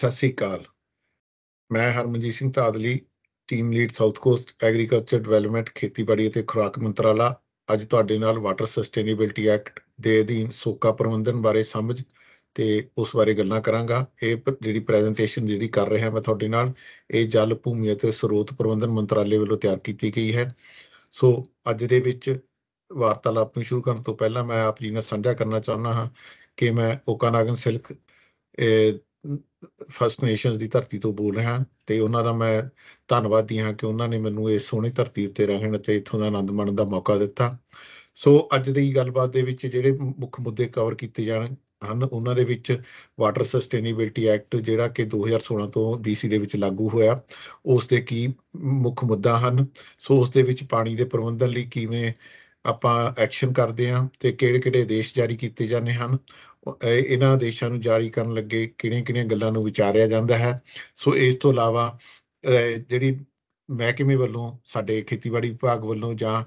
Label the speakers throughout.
Speaker 1: ਸਤਿ ਸ੍ਰੀ ਅਕਾਲ ਮੈਂ Harmanjeet Singh Tadli team lead south coast agriculture development ਖੇਤੀਬਾੜੀ ਅਤੇ ਖੁਰਾਕ ਮੰਤਰਾਲਾ ਅੱਜ ਤੁਹਾਡੇ ਨਾਲ ਵਾਟਰ ਸਸਟੇਨੇਬਿਲਟੀ ਐਕਟ ਦੇ ਅਧੀਨ ਸੋਕਾ ਪ੍ਰਬੰਧਨ ਬਾਰੇ ਸਮਝ ਤੇ ਉਸ ਬਾਰੇ ਗੱਲਾਂ ਕਰਾਂਗਾ ਇਹ ਜਿਹੜੀ ਪ੍ਰੈਜੈਂਟੇਸ਼ਨ ਜਿਹੜੀ ਕਰ ਰਿਹਾ ਮੈਂ ਤੁਹਾਡੇ ਨਾਲ ਇਹ ਜਲ ਭੂਮੀ ਅਤੇ ਸਰੋਤ ਪ੍ਰਬੰਧਨ ਮੰਤਰਾਲੇ ਵੱਲੋਂ ਤਿਆਰ ਕੀਤੀ ਗਈ ਹੈ ਸੋ ਅੱਜ ਦੇ ਵਿੱਚ ਵਾਰਤਾਲਾਪ ਨੂੰ ਸ਼ੁਰੂ ਕਰਨ ਤੋਂ ਪਹਿਲਾਂ ਮੈਂ ਆਪ ਜੀ ਨਾਲ ਸਾਂਝਾ ਕਰਨਾ ਚਾਹੁੰਦਾ ਹਾਂ ਕਿ ਮੈਂ ਓਕਾਨਾਗਨ ਸਿਲਕ ਫਸਟ ਨੇਸ਼ਨਸ ਦੀ ਧਰਤੀ ਤੋਂ ਬੋਲ ਰਿਹਾ ਤੇ ਉਹਨਾਂ ਦਾ ਮੈਂ ਧੰਨਵਾਦੀ ਹਾਂ ਕਿ ਉਹਨਾਂ ਨੇ ਮੈਨੂੰ ਇਸ ਸੋਹਣੀ ਧਰਤੀ ਉੱਤੇ ਰਹਿਣ ਅਤੇ ਇੱਥੋਂ ਦਾ ਆਨੰਦ ਮਾਣਨ ਦਾ ਮੌਕਾ ਦਿੱਤਾ ਸੋ ਅੱਜ ਦੀ ਗੱਲਬਾਤ ਦੇ ਵਿੱਚ ਜਿਹੜੇ ਮੁੱਖ ਮੁੱਦੇ ਕਵਰ ਕੀਤੇ ਜਾਣ ਹਨ ਉਹਨਾਂ ਦੇ ਵਿੱਚ ਵਾਟਰ ਸਸਟੇਨੇਬਿਲਟੀ ਐਕਟ ਜਿਹੜਾ ਕਿ 2016 ਤੋਂ BC ਦੇ ਵਿੱਚ ਲਾਗੂ ਹੋਇਆ ਉਸ ਦੇ ਕੀ ਮੁੱਖ ਮੁੱਦਾ ਹਨ ਸੋ ਉਸ ਦੇ ਵਿੱਚ ਪਾਣੀ ਦੇ ਪ੍ਰਬੰਧਨ ਲਈ ਕਿਵੇਂ ਆਪਾਂ ਐਕਸ਼ਨ ਕਰਦੇ ਆ ਤੇ ਕਿਹੜੇ-ਕਿਹੜੇ ਦੇਸ਼ ਜਾਰੀ ਕੀਤੇ ਜਾਂਦੇ ਹਨ ਇਹਨਾਂ ਆਦੇਸ਼ਾਂ ਨੂੰ ਜਾਰੀ ਕਰਨ ਲੱਗੇ ਕਿਹੜੀਆਂ-ਕਿਹੜੀਆਂ ਗੱਲਾਂ ਨੂੰ ਵਿਚਾਰਿਆ ਜਾਂਦਾ ਹੈ ਸੋ ਇਸ ਤੋਂ ਇਲਾਵਾ ਜਿਹੜੀ ਮਹਿਕਮੇ ਵੱਲੋਂ ਸਾਡੇ ਖੇਤੀਬਾੜੀ ਵਿਭਾਗ ਵੱਲੋਂ ਜਾਂ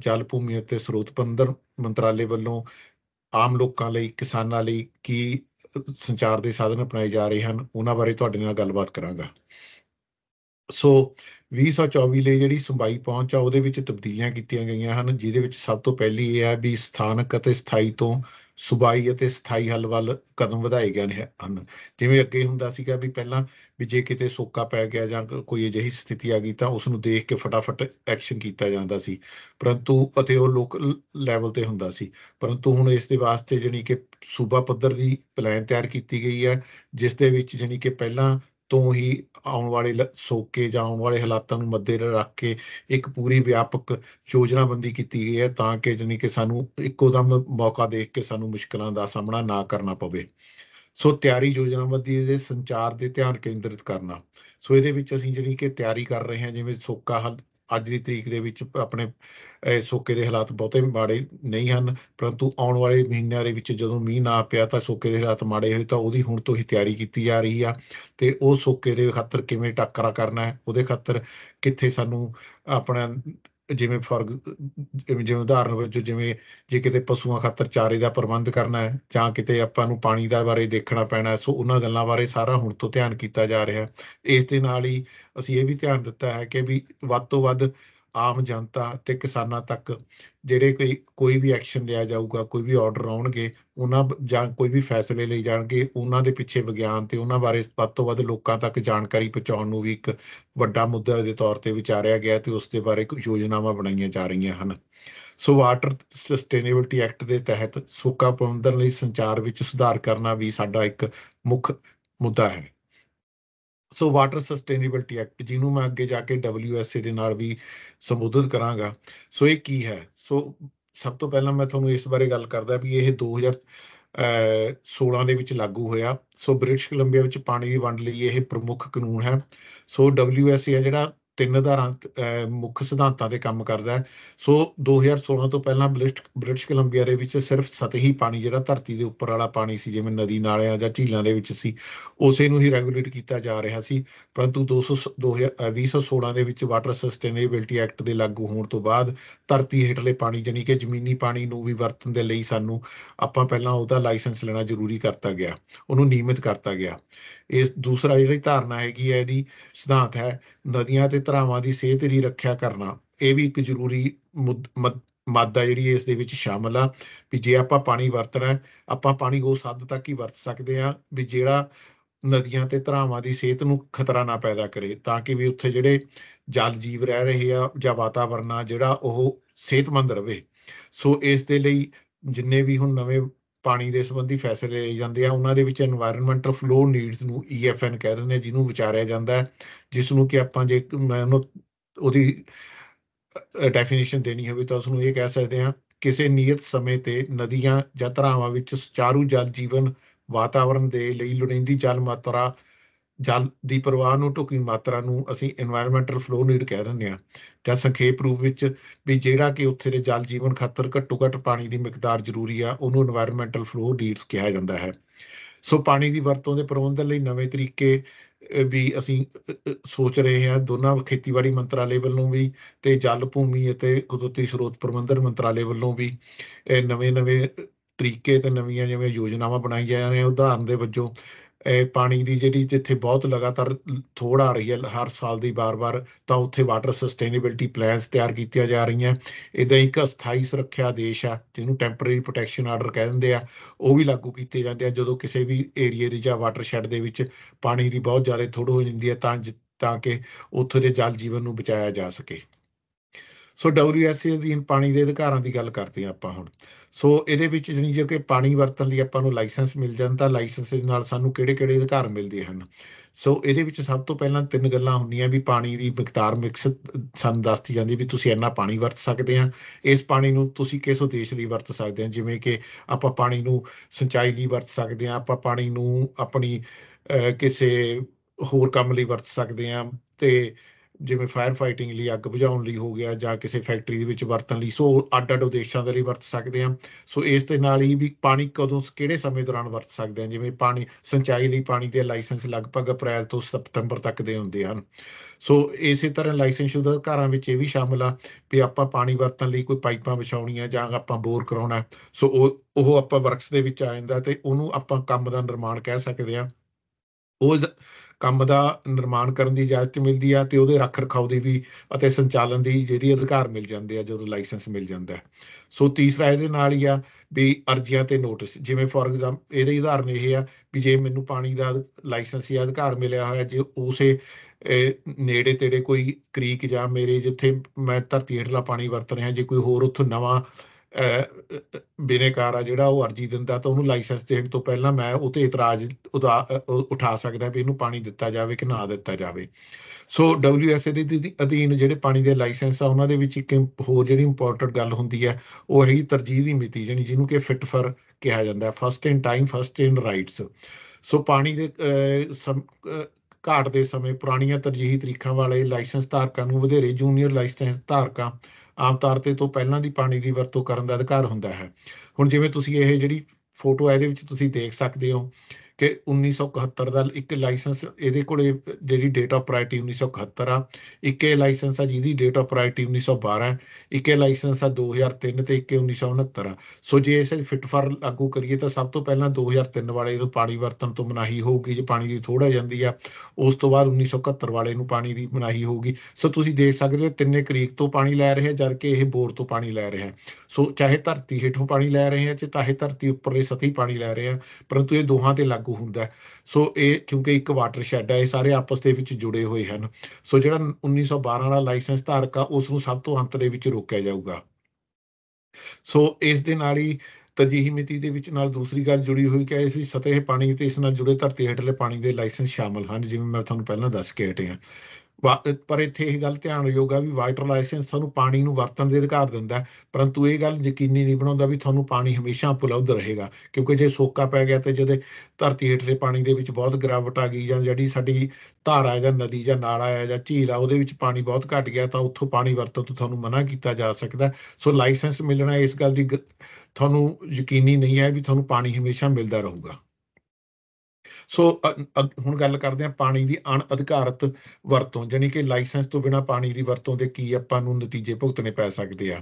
Speaker 1: ਜਲ ਭੂਮੀ ਅਤੇ ਸਰੋਤ ਪੰਦਰ ਮੰਤਰਾਲੇ ਵੱਲੋਂ ਆਮ ਲੋਕਾਂ ਲਈ ਕਿਸਾਨਾਂ ਲਈ ਕੀ ਸੰਚਾਰ ਦੇ ਸਾਧਨ ਅਪਣਾਏ ਜਾ ਰਹੇ ਹਨ ਉਹਨਾਂ ਬਾਰੇ ਤੁਹਾਡੇ ਨਾਲ ਗੱਲਬਾਤ ਕਰਾਂਗਾ ਸੋ 2024 ਲਈ ਜਿਹੜੀ ਸੁਭਾਈ ਪਹੁੰਚ ਆ ਉਹਦੇ ਵਿੱਚ ਤਬਦੀਲੀਆਂ ਕੀਤੀਆਂ ਗਈਆਂ ਹਨ ਜਿਹਦੇ ਵਿੱਚ ਸਭ ਤੋਂ ਪਹਿਲੀ ਇਹ ਹੈ ਵੀ ਸਥਾਨਕ ਅਤੇ ਸਥਾਈ ਤੋਂ ਸੁਭਾਈ ਅਤੇ ਸਥਾਈ ਹੱਲ ਵੱਲ ਕਦਮ ਵਧਾਏ ਗਏ ਹਨ ਜਿਵੇਂ ਅੱਗੇ ਹੁੰਦਾ ਸੀਗਾ ਵੀ ਪਹਿਲਾਂ ਵੀ ਜੇ ਕਿਤੇ ਸੋਕਾ ਪੈ ਗਿਆ ਜਾਂ ਕੋਈ ਅਜਿਹੀ ਸਥਿਤੀ ਆ ਗਈ ਤਾਂ ਉਸ ਨੂੰ ਦੇਖ ਕੇ ਫਟਾਫਟ ਐਕਸ਼ਨ ਕੀਤਾ ਜਾਂਦਾ ਸੀ ਪਰੰਤੂ ਅਤੇ ਉਹ ਲੋਕਲ ਲੈਵਲ ਤੇ ਹੁੰਦਾ ਸੀ ਪਰੰਤੂ ਹੁਣ ਇਸ ਦੇ ਵਾਸਤੇ ਜਣੀ ਕਿ ਸੂਬਾ ਪੱਧਰ ਦੀ ਪਲਾਨ ਤਿਆਰ ਕੀਤੀ ਗਈ ਹੈ ਜਿਸ ਦੇ ਵਿੱਚ ਜਣੀ ਕਿ ਪਹਿਲਾਂ ਤੋਂ ਹੀ ਆਉਣ ਵਾਲੇ ਸੋਕੇ ਜਾਂ ਆਉਣ ਵਾਲੇ ਹਾਲਾਤਾਂ ਨੂੰ ਮੱਦੇ ਰੱਖ ਕੇ ਇੱਕ ਪੂਰੀ ਵਿਆਪਕ ਯੋਜਨਾਬੰਦੀ ਕੀਤੀ ਗਈ ਹੈ ਤਾਂ ਕਿ ਜਨਨੀ ਕਿ ਸਾਨੂੰ ਇੱਕੋ ਦਮ ਮੌਕਾ ਦੇਖ ਕੇ ਸਾਨੂੰ ਮੁਸ਼ਕਲਾਂ ਦਾ ਸਾਹਮਣਾ ਨਾ ਕਰਨਾ ਪਵੇ ਸੋ ਤਿਆਰੀ ਯੋਜਨਾਬੰਦੀ ਦੇ ਸੰਚਾਰ ਦੇ ਧਿਆਨ ਕੇਂਦਰਿਤ ਕਰਨਾ ਸੋ ਇਹਦੇ ਵਿੱਚ ਅਸੀਂ ਜਿਹੜੀ ਕਿ ਤਿਆਰੀ ਕਰ ਰਹੇ ਹਾਂ ਜਿਵੇਂ ਸੋਕਾ ਅੱਜ ਦੀ ਤਰੀਕ ਦੇ ਵਿੱਚ ਆਪਣੇ ਸੋਕੇ ਦੇ ਹਾਲਾਤ ਬਹੁਤੇ ਮਾੜੇ ਨਹੀਂ ਹਨ ਪਰੰਤੂ ਆਉਣ ਵਾਲੇ ਮਹੀਨਿਆਂ ਦੇ ਵਿੱਚ ਜਦੋਂ ਮੀਂਹ ਨਾ ਪਿਆ ਤਾਂ ਸੋਕੇ ਦੇ ਹਾਲਾਤ ਮਾੜੇ ਹੋਏ ਤਾਂ ਉਹਦੀ ਹੁਣ ਤੋਂ ਹੀ ਤਿਆਰੀ ਕੀਤੀ ਜਾ ਰਹੀ ਆ ਤੇ ਉਹ ਸੋਕੇ ਦੇ ਖਾਤਰ ਕਿਵੇਂ ਟੱਕਰਾ ਕਰਨਾ ਹੈ ਉਹਦੇ ਖਾਤਰ ਕਿੱਥੇ ਸਾਨੂੰ ਆਪਣਾ ਜਿਵੇਂ ਫਾਰ ਜਿਵੇਂ ਉਦਾਹਰਨ ਵਜੋਂ ਜਿਵੇਂ ਜੇ ਕਿਤੇ ਪਸ਼ੂਆਂ ਖਾਤਰ ਚਾਰੇ ਦਾ ਪ੍ਰਬੰਧ ਕਰਨਾ ਹੈ ਜਾਂ ਕਿਤੇ ਆਪਾਂ ਨੂੰ ਪਾਣੀ ਦਾ ਬਾਰੇ ਦੇਖਣਾ ਪੈਣਾ ਸੋ ਉਹਨਾਂ ਗੱਲਾਂ ਬਾਰੇ ਸਾਰਾ ਹੁਣ ਤੋਂ ਧਿਆਨ ਕੀਤਾ ਜਾ ਰਿਹਾ ਇਸ ਦੇ ਨਾਲ ਹੀ ਅਸੀਂ ਇਹ ਵੀ ਧਿਆਨ ਦਿੱਤਾ ਹੈ ਕਿ ਵੀ ਵੱਧ ਤੋਂ ਵੱਧ ਆਮ ਜਨਤਾ ਤੇ ਕਿਸਾਨਾਂ ਤੱਕ ਜਿਹੜੇ ਕੋਈ ਕੋਈ ਵੀ ਐਕਸ਼ਨ ਲਿਆ ਜਾਊਗਾ ਕੋਈ ਵੀ ਆਰਡਰ ਆਉਣਗੇ ਉਹਨਾਂ ਜਾਂ ਕੋਈ ਵੀ ਫੈਸਲੇ ਲਈ ਜਾਣਗੇ ਉਹਨਾਂ ਦੇ ਪਿੱਛੇ ਵਿਗਿਆਨ ਤੇ ਉਹਨਾਂ ਬਾਰੇ ਵੱਧ ਤੋਂ ਵੱਧ ਲੋਕਾਂ ਤੱਕ ਜਾਣਕਾਰੀ ਪਹੁੰਚਾਉਣ ਨੂੰ ਵੀ ਇੱਕ ਵੱਡਾ ਮੁੱਦਾ ਦੇ ਤੌਰ ਤੇ ਵਿਚਾਰਿਆ ਗਿਆ ਤੇ ਉਸ ਦੇ ਬਾਰੇ ਯੋਜਨਾਵਾਂ ਬਣਾਈਆਂ ਜਾ ਰਹੀਆਂ ਹਨ ਸੋ ਵਾਟਰ ਸਸਟੇਨੇਬਿਲਟੀ ਐਕਟ ਦੇ ਤਹਿਤ ਸੋਕਾ ਪ੍ਰਬੰਧਨ ਲਈ ਸੰਚਾਰ ਵਿੱਚ ਸੁਧਾਰ ਕਰਨਾ ਵੀ ਸਾਡਾ ਇੱਕ ਮੁੱਖ ਮੁੱਦਾ ਹੈ ਸੋ ਵਾਟਰ ਸਸਟੇਨੇਬਿਲਟੀ ਐਕਟ ਜਿਹਨੂੰ ਮੈਂ ਅੱਗੇ ਜਾ ਕੇ WSA ਦੇ ਨਾਲ ਵੀ ਸੰਬੋਧਿਤ ਕਰਾਂਗਾ ਸੋ ਇਹ ਕੀ ਹੈ ਸੋ ਸਭ ਤੋਂ ਪਹਿਲਾਂ ਮੈਂ ਤੁਹਾਨੂੰ ਇਸ ਬਾਰੇ ਗੱਲ ਕਰਦਾ ਵੀ ਇਹ 2016 ਦੇ ਵਿੱਚ ਲਾਗੂ ਹੋਇਆ ਸੋ ਬ੍ਰਿਟਿਸ਼ ਕੋਲੰਬੀਆ ਵਿੱਚ ਪਾਣੀ ਦੀ ਵੰਡ ਲਈ ਇਹ ਪ੍ਰਮੁੱਖ ਕਾਨੂੰਨ ਹੈ ਸੋ WSA ਹੈ ਜਿਹੜਾ ਤਿੰਨ ਧਾਰਾਂ ਮੁੱਖ ਸਿਧਾਂਤਾਂ ਤੇ ਕੰਮ ਕਰਦਾ ਹੈ ਸੋ 2016 ਤੋਂ ਪਹਿਲਾਂ ਬ੍ਰਿਟਿਸ਼ ਕੋਲੰਬੀਆ ਦੇ ਵਿੱਚ ਸਿਰਫ ਸਤਹੀ ਪਾਣੀ ਜਿਹੜਾ ਧਰਤੀ ਦੇ ਉੱਪਰ ਵਾਲਾ ਪਾਣੀ ਸੀ ਜਿਵੇਂ ਨਦੀ ਨਾਲਿਆਂ ਜਾਂ ਝੀਲਾਂ ਦੇ ਵਿੱਚ ਸੀ ਉਸੇ ਨੂੰ ਹੀ ਰੈਗੂਲੇਟ ਕੀਤਾ ਜਾ ਰਿਹਾ ਸੀ ਪਰੰਤੂ 2016 ਦੇ ਵਿੱਚ ਵਾਟਰ ਸਸਟੇਨੇਬਿਲਟੀ ਐਕਟ ਦੇ ਲਾਗੂ ਹੋਣ ਤੋਂ ਬਾਅਦ ਧਰਤੀ ਹੇਠਲੇ ਪਾਣੀ ਜਾਨੀ ਕਿ ਜ਼ਮੀਨੀ ਪਾਣੀ ਨੂੰ ਵੀ ਵਰਤਣ ਦੇ ਲਈ ਸਾਨੂੰ ਆਪਾਂ ਪਹਿਲਾਂ ਉਹਦਾ ਲਾਇਸੈਂਸ ਲੈਣਾ ਜ਼ਰੂਰੀ ਕਰਤਾ ਗਿਆ ਉਹਨੂੰ ਨਿਯਮਿਤ ਕਰਤਾ ਗਿਆ ਇਸ ਦੂਸਰਾ ਜਿਹੜੀ ਧਾਰਨਾ ਹੈਗੀ ਹੈ ਇਹਦੀ ਸਿਧਾਂਤ ਹੈ ਨਦੀਆਂ ਤੇ ਧਰਾਵਾਂ ਦੀ ਸਿਹਤ ਦੀ ਰੱਖਿਆ ਕਰਨਾ ਇਹ ਵੀ ਇੱਕ ਜ਼ਰੂਰੀ ਮਾਦਾ ਜਿਹੜੀ ਇਸ ਦੇ ਵਿੱਚ ਸ਼ਾਮਲ ਆ ਵੀ ਜੇ ਆਪਾਂ ਪਾਣੀ ਵਰਤਣਾ ਆਪਾਂ ਪਾਣੀ ਉਸ ਹੱਦ ਤੱਕ ਹੀ ਵਰਤ ਸਕਦੇ ਆ ਵੀ ਜਿਹੜਾ ਨਦੀਆਂ ਤੇ ਧਰਾਵਾਂ ਦੀ ਸਿਹਤ ਨੂੰ ਖਤਰਾ ਨਾ ਪੈਦਾ ਕਰੇ ਤਾਂ ਕਿ ਵੀ ਉੱਥੇ ਜਿਹੜੇ ਜਲ ਜੀਵ ਰਹਿ ਰਹੇ ਆ ਜਾਂ ਵਾਤਾਵਰਣ ਆ ਜਿਹੜਾ ਉਹ ਸਿਹਤਮੰਦ ਰਹੇ ਸੋ ਇਸ ਦੇ ਲਈ ਜਿੰਨੇ ਵੀ ਹੁਣ ਨਵੇਂ ਪਾਣੀ ਦੇ ਸੰਬੰਧੀ ਫੈਸਲੇ ਲਏ ਜਾਂਦੇ ਆ ਉਹਨਾਂ ਦੇ ਵਿੱਚ এনवायरमेंटਲ ਫਲੋ ਨੀਡਸ ਨੂੰ ਈਐਫਐਨ e ਕਹਿ ਦਿੰਦੇ ਆ ਜਿਹਨੂੰ ਵਿਚਾਰਿਆ ਜਾਂਦਾ ਜਿਸ ਨੂੰ ਕਿ ਆਪਾਂ ਜੇ ਮੈਂ ਉਹਦੀ ਡੈਫੀਨੇਸ਼ਨ ਦੇਣੀ ਹੋਵੇ ਤਾਂ ਉਸ ਨੂੰ ਇਹ ਕਹਿ ਸਕਦੇ ਆ ਕਿਸੇ ਨਿਯਤ ਸਮੇਂ ਤੇ ਨਦੀਆਂ ਜਾਂ ਧਰਾਵਾਂ ਵਿੱਚ ਸੁਚਾਰੂ ਜਲ ਜੀਵਨ ਵਾਤਾਵਰਣ ਦੇ ਲਈ ਲੋੜੀਂਦੀ ਜਲ ਮਾਤਰਾ ਜਲ ਦੀ ਪ੍ਰਵਾਹ ਨੂੰ ਢੁਕੀ ਮਾਤਰਾ ਨੂੰ ਅਸੀਂ এনवायरमेंटਲ ਫਲੋ ਨੀਡ ਕਹਿ ਦਿੰਦੇ ਆ ਜਾਂ ਸੰਖੇਪ ਰੂਪ ਵਿੱਚ ਵੀ ਜਿਹੜਾ ਕਿ ਉੱਥੇ ਦੇ ਜਲ ਜੀਵਨ ਖਾਤਰ ਘੱਟੋ ਘੱਟ ਪਾਣੀ ਦੀ ਮਿਕਦਾਰ ਜ਼ਰੂਰੀ ਆ ਉਹਨੂੰ এনवायरमेंटਲ ਫਲੋ ਨੀਡਸ ਕਿਹਾ ਜਾਂਦਾ ਹੈ ਸੋ ਪਾਣੀ ਦੀ ਵਰਤੋਂ ਦੇ ਪ੍ਰਬੰਧਨ ਲਈ ਨਵੇਂ ਤਰੀਕੇ ਵੀ ਅਸੀਂ ਸੋਚ ਰਹੇ ਹਾਂ ਦੋਨਾਂ ਖੇਤੀਬਾੜੀ ਮੰਤਰਾਲੇ ਵੱਲੋਂ ਵੀ ਤੇ ਜਲ ਭੂਮੀ ਅਤੇ ਕੁਦਰਤੀ ਸਰੋਤ ਪ੍ਰਬੰਧਨ ਮੰਤਰਾਲੇ ਵੱਲੋਂ ਵੀ ਨਵੇਂ-ਨਵੇਂ ਤਰੀਕੇ ਤੇ ਨਵੀਆਂ ਜਿਵੇਂ ਯੋਜਨਾਵਾਂ ਬਣਾਈਆਂ ਜਾ ਰਹੀਆਂ ਉਦਾਹਰਨ ਦੇ ਵਜੋਂ ਪਾਣੀ ਦੀ ਜਿਹੜੀ ਜਿੱਥੇ ਬਹੁਤ ਲਗਾਤਾਰ ਥੋੜ ਆ ਰਹੀ ਹੈ ਹਰ ਸਾਲ ਦੀ ਬਾਰ-ਬਾਰ ਤਾਂ ਉੱਥੇ ਵਾਟਰ ਸਸਟੇਨੇਬਿਲਟੀ ਪਲਾਨਸ ਤਿਆਰ ਕੀਤੀਆਂ ਜਾ ਰਹੀਆਂ ਇਦਾਂ ਇੱਕ ਸਥਾਈ ਸੁਰੱਖਿਆ ਆਦੇਸ਼ ਆ ਜਿਹਨੂੰ ਟੈਂਪਰੇਰੀ ਪ੍ਰੋਟੈਕਸ਼ਨ ਆਰਡਰ ਕਹਿ ਦਿੰਦੇ ਆ ਉਹ ਵੀ ਲਾਗੂ ਕੀਤੇ ਜਾਂਦੇ ਆ ਜਦੋਂ ਕਿਸੇ ਵੀ ਏਰੀਆ ਦੇ ਜਾਂ ਵਾਟਰਸ਼ੈਡ ਦੇ ਵਿੱਚ ਪਾਣੀ ਦੀ ਬਹੁਤ ਜ਼ਿਆਦਾ ਥੋੜ ਹੋ ਜਾਂਦੀ ਹੈ ਤਾਂ ਤਾਂ ਕਿ ਉੱਥੋਂ ਦੇ ਜਲ ਜੀਵਨ ਨੂੰ ਬਚਾਇਆ ਜਾ ਸਕੇ ਸੋ ਡਬਲਯੂਐਸਏ ਅਧੀਨ ਪਾਣੀ ਦੇ ਅਧਿਕਾਰਾਂ ਦੀ ਗੱਲ ਕਰਦੇ ਆ ਆਪਾਂ ਹੁਣ ਸੋ ਇਹਦੇ ਵਿੱਚ ਜਿਹੜੀ ਜੇ ਕਿ ਪਾਣੀ ਵਰਤਣ ਲਈ ਆਪਾਂ ਨੂੰ ਲਾਇਸੈਂਸ ਮਿਲ ਜਾਂਦਾ ਲਾਇਸੈਂਸ ਦੇ ਨਾਲ ਸਾਨੂੰ ਕਿਹੜੇ-ਕਿਹੜੇ ਅਧਿਕਾਰ ਮਿਲਦੇ ਹਨ ਸੋ ਇਹਦੇ ਵਿੱਚ ਸਭ ਤੋਂ ਪਹਿਲਾਂ ਤਿੰਨ ਗੱਲਾਂ ਹੁੰਦੀਆਂ ਵੀ ਪਾਣੀ ਦੀ ਮਿਕਦਾਰ ਮਿਕਸ ਸਾਨੂੰ ਦੱਸਤੀ ਜਾਂਦੀ ਵੀ ਤੁਸੀਂ ਇੰਨਾ ਪਾਣੀ ਵਰਤ ਸਕਦੇ ਆ ਇਸ ਪਾਣੀ ਨੂੰ ਤੁਸੀਂ ਕਿਸ ਉਦੇਸ਼ ਲਈ ਵਰਤ ਸਕਦੇ ਆ ਜਿਵੇਂ ਕਿ ਆਪਾਂ ਪਾਣੀ ਨੂੰ ਸਿੰਚਾਈ ਲਈ ਵਰਤ ਸਕਦੇ ਆ ਆਪਾਂ ਪਾਣੀ ਨੂੰ ਆਪਣੀ ਕਿਸੇ ਹੋਰ ਕੰਮ ਲਈ ਵਰਤ ਸਕਦੇ ਆ ਤੇ ਜਿਵੇਂ ਫਾਇਰ ਫਾਈਟਿੰਗ ਲਈ ਅੱਗ ਬੁਝਾਉਣ ਲਈ ਹੋ ਗਿਆ ਜਾਂ ਕਿਸੇ ਫੈਕਟਰੀ ਦੇ ਵਿੱਚ ਵਰਤਣ ਲਈ ਸੋ ਅੱਡ-ਅੱਡ ਉਦੇਸ਼ਾਂ ਦੇ ਲਈ ਵਰਤ ਸਕਦੇ ਆ ਸੋ ਇਸ ਦੇ ਨਾਲ ਹੀ ਵੀ ਪਾਣੀ ਕਦੋਂ ਕਿਹੜੇ ਸਮੇਂ ਦੌਰਾਨ ਵਰਤ ਸਕਦੇ ਆ ਜਿਵੇਂ ਪਾਣੀ ਸਿੰਚਾਈ ਲਈ ਪਾਣੀ ਦੇ ਲਾਇਸੈਂਸ ਲਗਭਗ ਅਪ੍ਰੈਲ ਤੋਂ ਸਤੰਬਰ ਤੱਕ ਦੇ ਹੁੰਦੇ ਹਨ ਸੋ ਇਸੇ ਤਰ੍ਹਾਂ ਲਾਇਸੈਂਸ ਲਾਇਸੈਂਸਸ਼ੁਦਾ ਘਰਾਂ ਵਿੱਚ ਇਹ ਵੀ ਸ਼ਾਮਲ ਆ ਵੀ ਆਪਾਂ ਪਾਣੀ ਵਰਤਣ ਲਈ ਕੋਈ ਪਾਈਪਾਂ ਵਿਛਾਉਣੀਆਂ ਜਾਂ ਆਪਾਂ ਬੋਰ ਕਰਾਉਣਾ ਸੋ ਉਹ ਉਹ ਆਪਾਂ ਵਰਕਸ ਦੇ ਵਿੱਚ ਆ ਜਾਂਦਾ ਤੇ ਉਹਨੂੰ ਆਪਾਂ ਕੰਮ ਦਾ ਨਿਰਮਾਣ ਕਹਿ ਸਕਦੇ ਆ ਉਹ ਕੰਮ ਦਾ ਨਿਰਮਾਣ ਕਰਨ ਦੀ ਇਜਾਜ਼ਤ ਮਿਲਦੀ ਆ ਤੇ ਉਹਦੇ ਰੱਖ ਰਖਾਉ ਦੀ ਵੀ ਅਤੇ ਸੰਚਾਲਨ ਦੀ ਜਿਹੜੀ ਅਧਿਕਾਰ ਮਿਲ ਜਾਂਦੇ ਆ ਜਦੋਂ ਲਾਇਸੈਂਸ ਮਿਲ ਜਾਂਦਾ ਸੋ ਤੀਸਰਾ ਇਹਦੇ ਨਾਲ ਹੀ ਆ ਵੀ ਅਰਜ਼ੀਆਂ ਤੇ ਨੋਟਿਸ ਜਿਵੇਂ ਫੋਰ ਐਗਜ਼ਾਮਪਲ ਇਹਦੇ ਉਦਾਹਰਨ ਇਹ ਆ ਵੀ ਜੇ ਮੈਨੂੰ ਪਾਣੀ ਦਾ ਲਾਇਸੈਂਸ ਜਾਂ ਅਧਿਕਾਰ ਮਿਲਿਆ ਹੋਇਆ ਜੇ ਉਸੇ ਨੇੜੇ ਤੇੜੇ ਕੋਈ ਕ੍ਰੀਕ ਜਾਂ ਮੇਰੇ ਜਿੱਥੇ ਮੈਂ ਧਰਤੀ ਹੇਠਲਾ ਪਾਣੀ ਵਰਤ ਰਿਹਾ ਜੇ ਕੋਈ ਹੋਰ ਉੱਥੋਂ ਨਵਾਂ ਬਿਨੇਕਾਰ ਆ ਜਿਹੜਾ ਉਹ ਅਰਜੀ ਦਿੰਦਾ ਤਾਂ ਉਹਨੂੰ ਲਾਇਸੈਂਸ ਦੇਣ ਤੋਂ ਪਹਿਲਾਂ ਮੈਂ ਉਹ ਤੇ ਇਤਰਾਜ਼ ਉਠਾ ਸਕਦਾ ਵੀ ਇਹਨੂੰ ਪਾਣੀ ਦਿੱਤਾ ਜਾਵੇ ਕਿ ਨਾ ਦਿੱਤਾ ਜਾਵੇ ਸੋ ਡਬਲਯੂਐਸਏ ਦੇ ਅਧੀਨ ਜਿਹੜੇ ਪਾਣੀ ਦੇ ਲਾਇਸੈਂਸ ਆ ਉਹਨਾਂ ਦੇ ਵਿੱਚ ਇੱਕ ਹੋਰ ਜਿਹੜੀ ਇੰਪੋਰਟੈਂਟ ਗੱਲ ਹੁੰਦੀ ਹੈ ਉਹ ਹੈ ਤਰਜੀਹ ਦੀ ਮਿਤੀ ਜਿਹੜੀ ਜਿਹਨੂੰ ਕਿ ਫਿਟ ਫਰ ਕਿਹਾ ਜਾਂਦਾ first in time first in rights so ਪਾਣੀ ਦੇ ਘਾਟ ਦੇ ਸਮੇਂ ਪੁਰਾਣੀਆਂ ਤਰਜੀਹੀ ਤਰੀਕਾਂ ਵਾਲੇ ਲਾਇਸੈਂਸ ਧਾਰਕਾਂ ਨੂੰ ਵਧੇਰੇ ਜੂਨੀਅਰ ਲਾਇਸੈਂਸ ਧਾਰਕਾਂ ਆਮ ਤੌਰ ਤੇ ਤੋਂ ਪਹਿਲਾਂ ਦੀ ਪਾਣੀ ਦੀ ਵਰਤੋਂ ਕਰਨ ਦਾ ਅਧਿਕਾਰ ਹੁੰਦਾ ਹੈ ਹੁਣ ਜਿਵੇਂ ਤੁਸੀਂ ਇਹ ਜਿਹੜੀ ਫੋਟੋ ਹੈ ਇਹਦੇ ਵਿੱਚ ਤੁਸੀਂ ਦੇਖ ਸਕਦੇ ਹੋ ਕਿ 1971 ਦਾ ਇੱਕ ਲਾਇਸੈਂਸ ਇਹਦੇ ਕੋਲੇ ਜਿਹੜੀ ਡੇਟ ਆਫ ਪ੍ਰਾਇਰਟੀ 1971 ਆ ਇੱਕ ਇਹ ਲਾਇਸੈਂਸ ਆ ਜਿਹਦੀ ਡੇਟ ਆਫ ਪ੍ਰਾਇਰਟੀ 1912 ਇੱਕ ਇਹ ਲਾਇਸੈਂਸ ਆ 2003 ਤੇ ਇੱਕ 1969 ਆ ਸੋ ਜੇ ਇਸ ਫਿਟ ਫਾਰ ਲਾਗੂ ਕਰੀਏ ਤਾਂ ਸਭ ਤੋਂ ਪਹਿਲਾਂ 2003 ਵਾਲੇ ਨੂੰ ਪਾਣੀ ਵਰਤਣ ਤੋਂ ਮਨਾਹੀ ਹੋਊਗੀ ਜੇ ਪਾਣੀ ਦੀ ਥੋੜਾ ਜਾਂਦੀ ਆ ਉਸ ਤੋਂ ਬਾਅਦ 1971 ਵਾਲੇ ਨੂੰ ਪਾਣੀ ਦੀ ਮਨਾਹੀ ਹੋਊਗੀ ਸੋ ਤੁਸੀਂ ਦੇਖ ਸਕਦੇ ਹੋ ਤਿੰਨੇ ਕ੍ਰੀਕ ਤੋਂ ਪਾਣੀ ਲੈ ਰਹੇ ਜਦ ਕਿ ਇਹ ਬੋਰ ਤੋਂ ਪਾਣੀ ਲੈ ਰਹੇ ਸੋ ਚਾਹੇ ਧਰਤੀ ਹੇਠੋਂ ਪਾਣੀ ਲੈ ਰਹੇ ਆ ਚਾਹੇ ਧਰਤੀ ਉੱਪਰਲੇ ਸਤਹੀ ਪਾਣੀ ਲੈ ਰਹੇ ਆ ਪਰੰਤੂ ਇਹ ਦੋਹਾਂ ਤੇ ਲੱਗ ਲਾਗੂ ਹੁੰਦਾ ਸੋ ਇਹ ਕਿਉਂਕਿ ਇੱਕ ਵਾਟਰ ਸ਼ੈੱਡ ਹੈ ਇਹ ਸਾਰੇ ਆਪਸ ਦੇ ਵਿੱਚ ਜੁੜੇ ਹੋਏ ਹਨ ਸੋ ਜਿਹੜਾ 1912 ਵਾਲਾ ਲਾਇਸੈਂਸ ਧਾਰਕ ਆ ਉਸ ਨੂੰ ਸਭ ਤੋਂ ਅੰਤ ਦੇ ਵਿੱਚ ਰੋਕਿਆ ਜਾਊਗਾ ਸੋ ਇਸ ਦੇ ਨਾਲ ਹੀ ਤਜੀਹੀ ਮਿਤੀ ਦੇ ਵਿੱਚ ਨਾਲ ਦੂਸਰੀ ਗੱਲ ਜੁੜੀ ਹੋਈ ਕਿ ਇਸ ਵਿੱਚ ਸਤਹ ਪਾਣੀ ਤੇ ਇਸ ਨਾਲ ਜੁੜੇ ਧਰਤੀ ਹੇਠਲੇ ਪਾਣੀ ਦੇ ਲਾਇਸੈਂਸ ਸ਼ਾਮਲ ਹਨ ਜਿਵੇਂ ਮੈਂ ਤੁਹਾਨੂੰ ਪਹਿਲਾਂ ਦੱਸ ਕੇ ਹਟਿਆ ਪਰ ਇੱਥੇ ਇਹ ਗੱਲ ਧਿਆਨਯੋਗ ਆ ਵੀ ਵਾਟਰ ਲਾਇਸੈਂਸ ਤੁਹਾਨੂੰ ਪਾਣੀ ਨੂੰ ਵਰਤਣ ਦੇ ਅਧਿਕਾਰ ਦਿੰਦਾ ਪਰੰਤੂ ਇਹ ਗੱਲ ਯਕੀਨੀ ਨਹੀਂ ਬਣਾਉਂਦਾ ਵੀ ਤੁਹਾਨੂੰ ਪਾਣੀ ਹਮੇਸ਼ਾ ਉਪਲਬਧ ਰਹੇਗਾ ਕਿਉਂਕਿ ਜੇ ਸੋਕਾ ਪੈ ਗਿਆ ਤੇ ਜਦੇ ਧਰਤੀ ਹੇਠਲੇ ਪਾਣੀ ਦੇ ਵਿੱਚ ਬਹੁਤ ਗਰਾਵਟ ਆ ਗਈ ਜਾਂ ਜਿਹੜੀ ਸਾਡੀ ਧਾਰਾ ਜਾਂ ਨਦੀ ਜਾਂ ਨਾਲਾ ਆ ਜਾਂ ਝੀਲ ਆ ਉਹਦੇ ਵਿੱਚ ਪਾਣੀ ਬਹੁਤ ਘਟ ਗਿਆ ਤਾਂ ਉੱਥੋਂ ਪਾਣੀ ਵਰਤਣ ਤੋਂ ਤੁਹਾਨੂੰ ਮਨਾ ਕੀਤਾ ਜਾ ਸਕਦਾ ਸੋ ਲਾਇਸੈਂਸ ਮਿਲਣਾ ਇਸ ਗੱਲ ਦੀ ਤੁਹਾਨੂੰ ਯਕੀਨੀ ਨਹੀਂ ਹੈ ਵੀ ਤੁਹਾਨੂੰ ਪਾਣੀ ਹਮੇਸ਼ਾ ਮਿਲਦਾ ਰਹੂਗਾ ਸੋ ਹੁਣ ਗੱਲ ਕਰਦੇ ਆ ਪਾਣੀ ਦੀ ਅਣ ਅਧਿਕਾਰਤ ਵਰਤੋਂ ਜਾਨੀ ਕਿ ਲਾਇਸੈਂਸ ਤੋਂ ਬਿਨਾ ਪਾਣੀ ਦੀ ਵਰਤੋਂ ਦੇ ਕੀ ਆਪਾਂ ਨੂੰ ਨਤੀਜੇ ਭੁਗਤਣੇ ਪੈ ਸਕਦੇ ਆ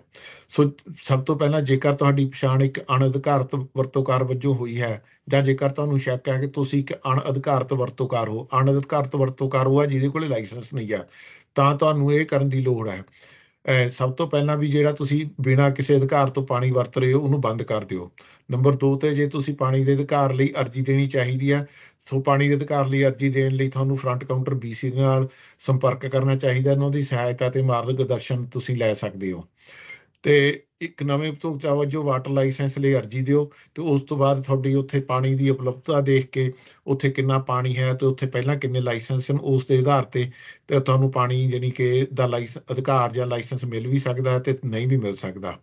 Speaker 1: ਸੋ ਸਭ ਤੋਂ ਪਹਿਲਾਂ ਜੇਕਰ ਤੁਹਾਡੀ ਪਛਾਣ ਇੱਕ ਅਣ ਅਧਿਕਾਰਤ ਵਰਤੋਂਕਾਰ ਵਜੋਂ ਹੋਈ ਹੈ ਜਾਂ ਜੇਕਰ ਤੁਹਾਨੂੰ ਸ਼ੱਕ ਹੈ ਕਿ ਤੁਸੀਂ ਇੱਕ ਅਣ ਅਧਿਕਾਰਤ ਵਰਤੋਂਕਾਰ ਹੋ ਅਣ ਅਧਿਕਾਰਤ ਵਰਤੋਂਕਾਰ ਉਹ ਜਿਹਦੇ ਕੋਲੇ ਲਾਇਸੈਂਸ ਨਹੀਂ ਆ ਤਾਂ ਤੁਹਾਨੂੰ ਇਹ ਕਰਨ ਦੀ ਲੋੜ ਹੈ ਸਭ ਤੋਂ ਪਹਿਲਾਂ ਵੀ ਜਿਹੜਾ ਤੁਸੀਂ ਬਿਨਾਂ ਕਿਸੇ ਅਧਿਕਾਰ ਤੋਂ ਪਾਣੀ ਵਰਤ ਰਹੇ ਹੋ ਉਹਨੂੰ ਬੰਦ ਕਰ ਦਿਓ ਨੰਬਰ 2 ਤੇ ਜੇ ਤੁਸੀਂ ਪਾਣੀ ਦੇ ਅਧਿਕਾਰ ਲਈ ਅਰਜ਼ੀ ਦੇਣੀ ਚਾਹੀਦੀ ਹੈ ਸੋ ਪਾਣੀ ਦੇ ਅਧਿਕਾਰ ਲਈ ਅਰਜ਼ੀ ਦੇਣ ਲਈ ਤੁਹਾਨੂੰ ਫਰੰਟ ਕਾਊਂਟਰ BC ਦੇ ਨਾਲ ਸੰਪਰਕ ਕਰਨਾ ਚਾਹੀਦਾ ਉਹਨਾਂ ਦੀ ਸਹਾਇਤਾ ਤੇ ਮਾਰਗਦਰਸ਼ਨ ਤੁਸੀਂ ਲੈ ਸਕਦੇ ਹੋ ਤੇ ਇੱਕ ਨਵੇਂ ਉਪਭੋਗਤਾ ਵਜੋਂ ਵਾਟਰ ਲਾਇਸੈਂਸ ਲਈ ਅਰਜੀ ਦਿਓ ਤੇ ਉਸ ਤੋਂ ਬਾਅਦ ਤੁਹਾਡੀ ਉੱਥੇ ਪਾਣੀ ਦੀ ਉਪਲਬਧਤਾ ਦੇਖ ਕੇ ਉੱਥੇ ਕਿੰਨਾ ਪਾਣੀ ਹੈ ਤੇ ਉੱਥੇ ਪਹਿਲਾਂ ਕਿੰਨੇ ਲਾਇਸੈਂਸ ਹਨ ਉਸ ਦੇ ਆਧਾਰ ਤੇ ਤੇ ਤੁਹਾਨੂੰ ਪਾਣੀ ਜਾਨੀ ਕਿ ਦਾ ਲਾਇਸੈਂਸ ਅਧਿਕਾਰ ਜਾਂ ਲਾਇਸੈਂਸ ਮਿਲ ਵੀ ਸਕਦਾ ਹੈ ਤੇ ਨਹੀਂ ਵੀ ਮਿਲ ਸਕਦਾ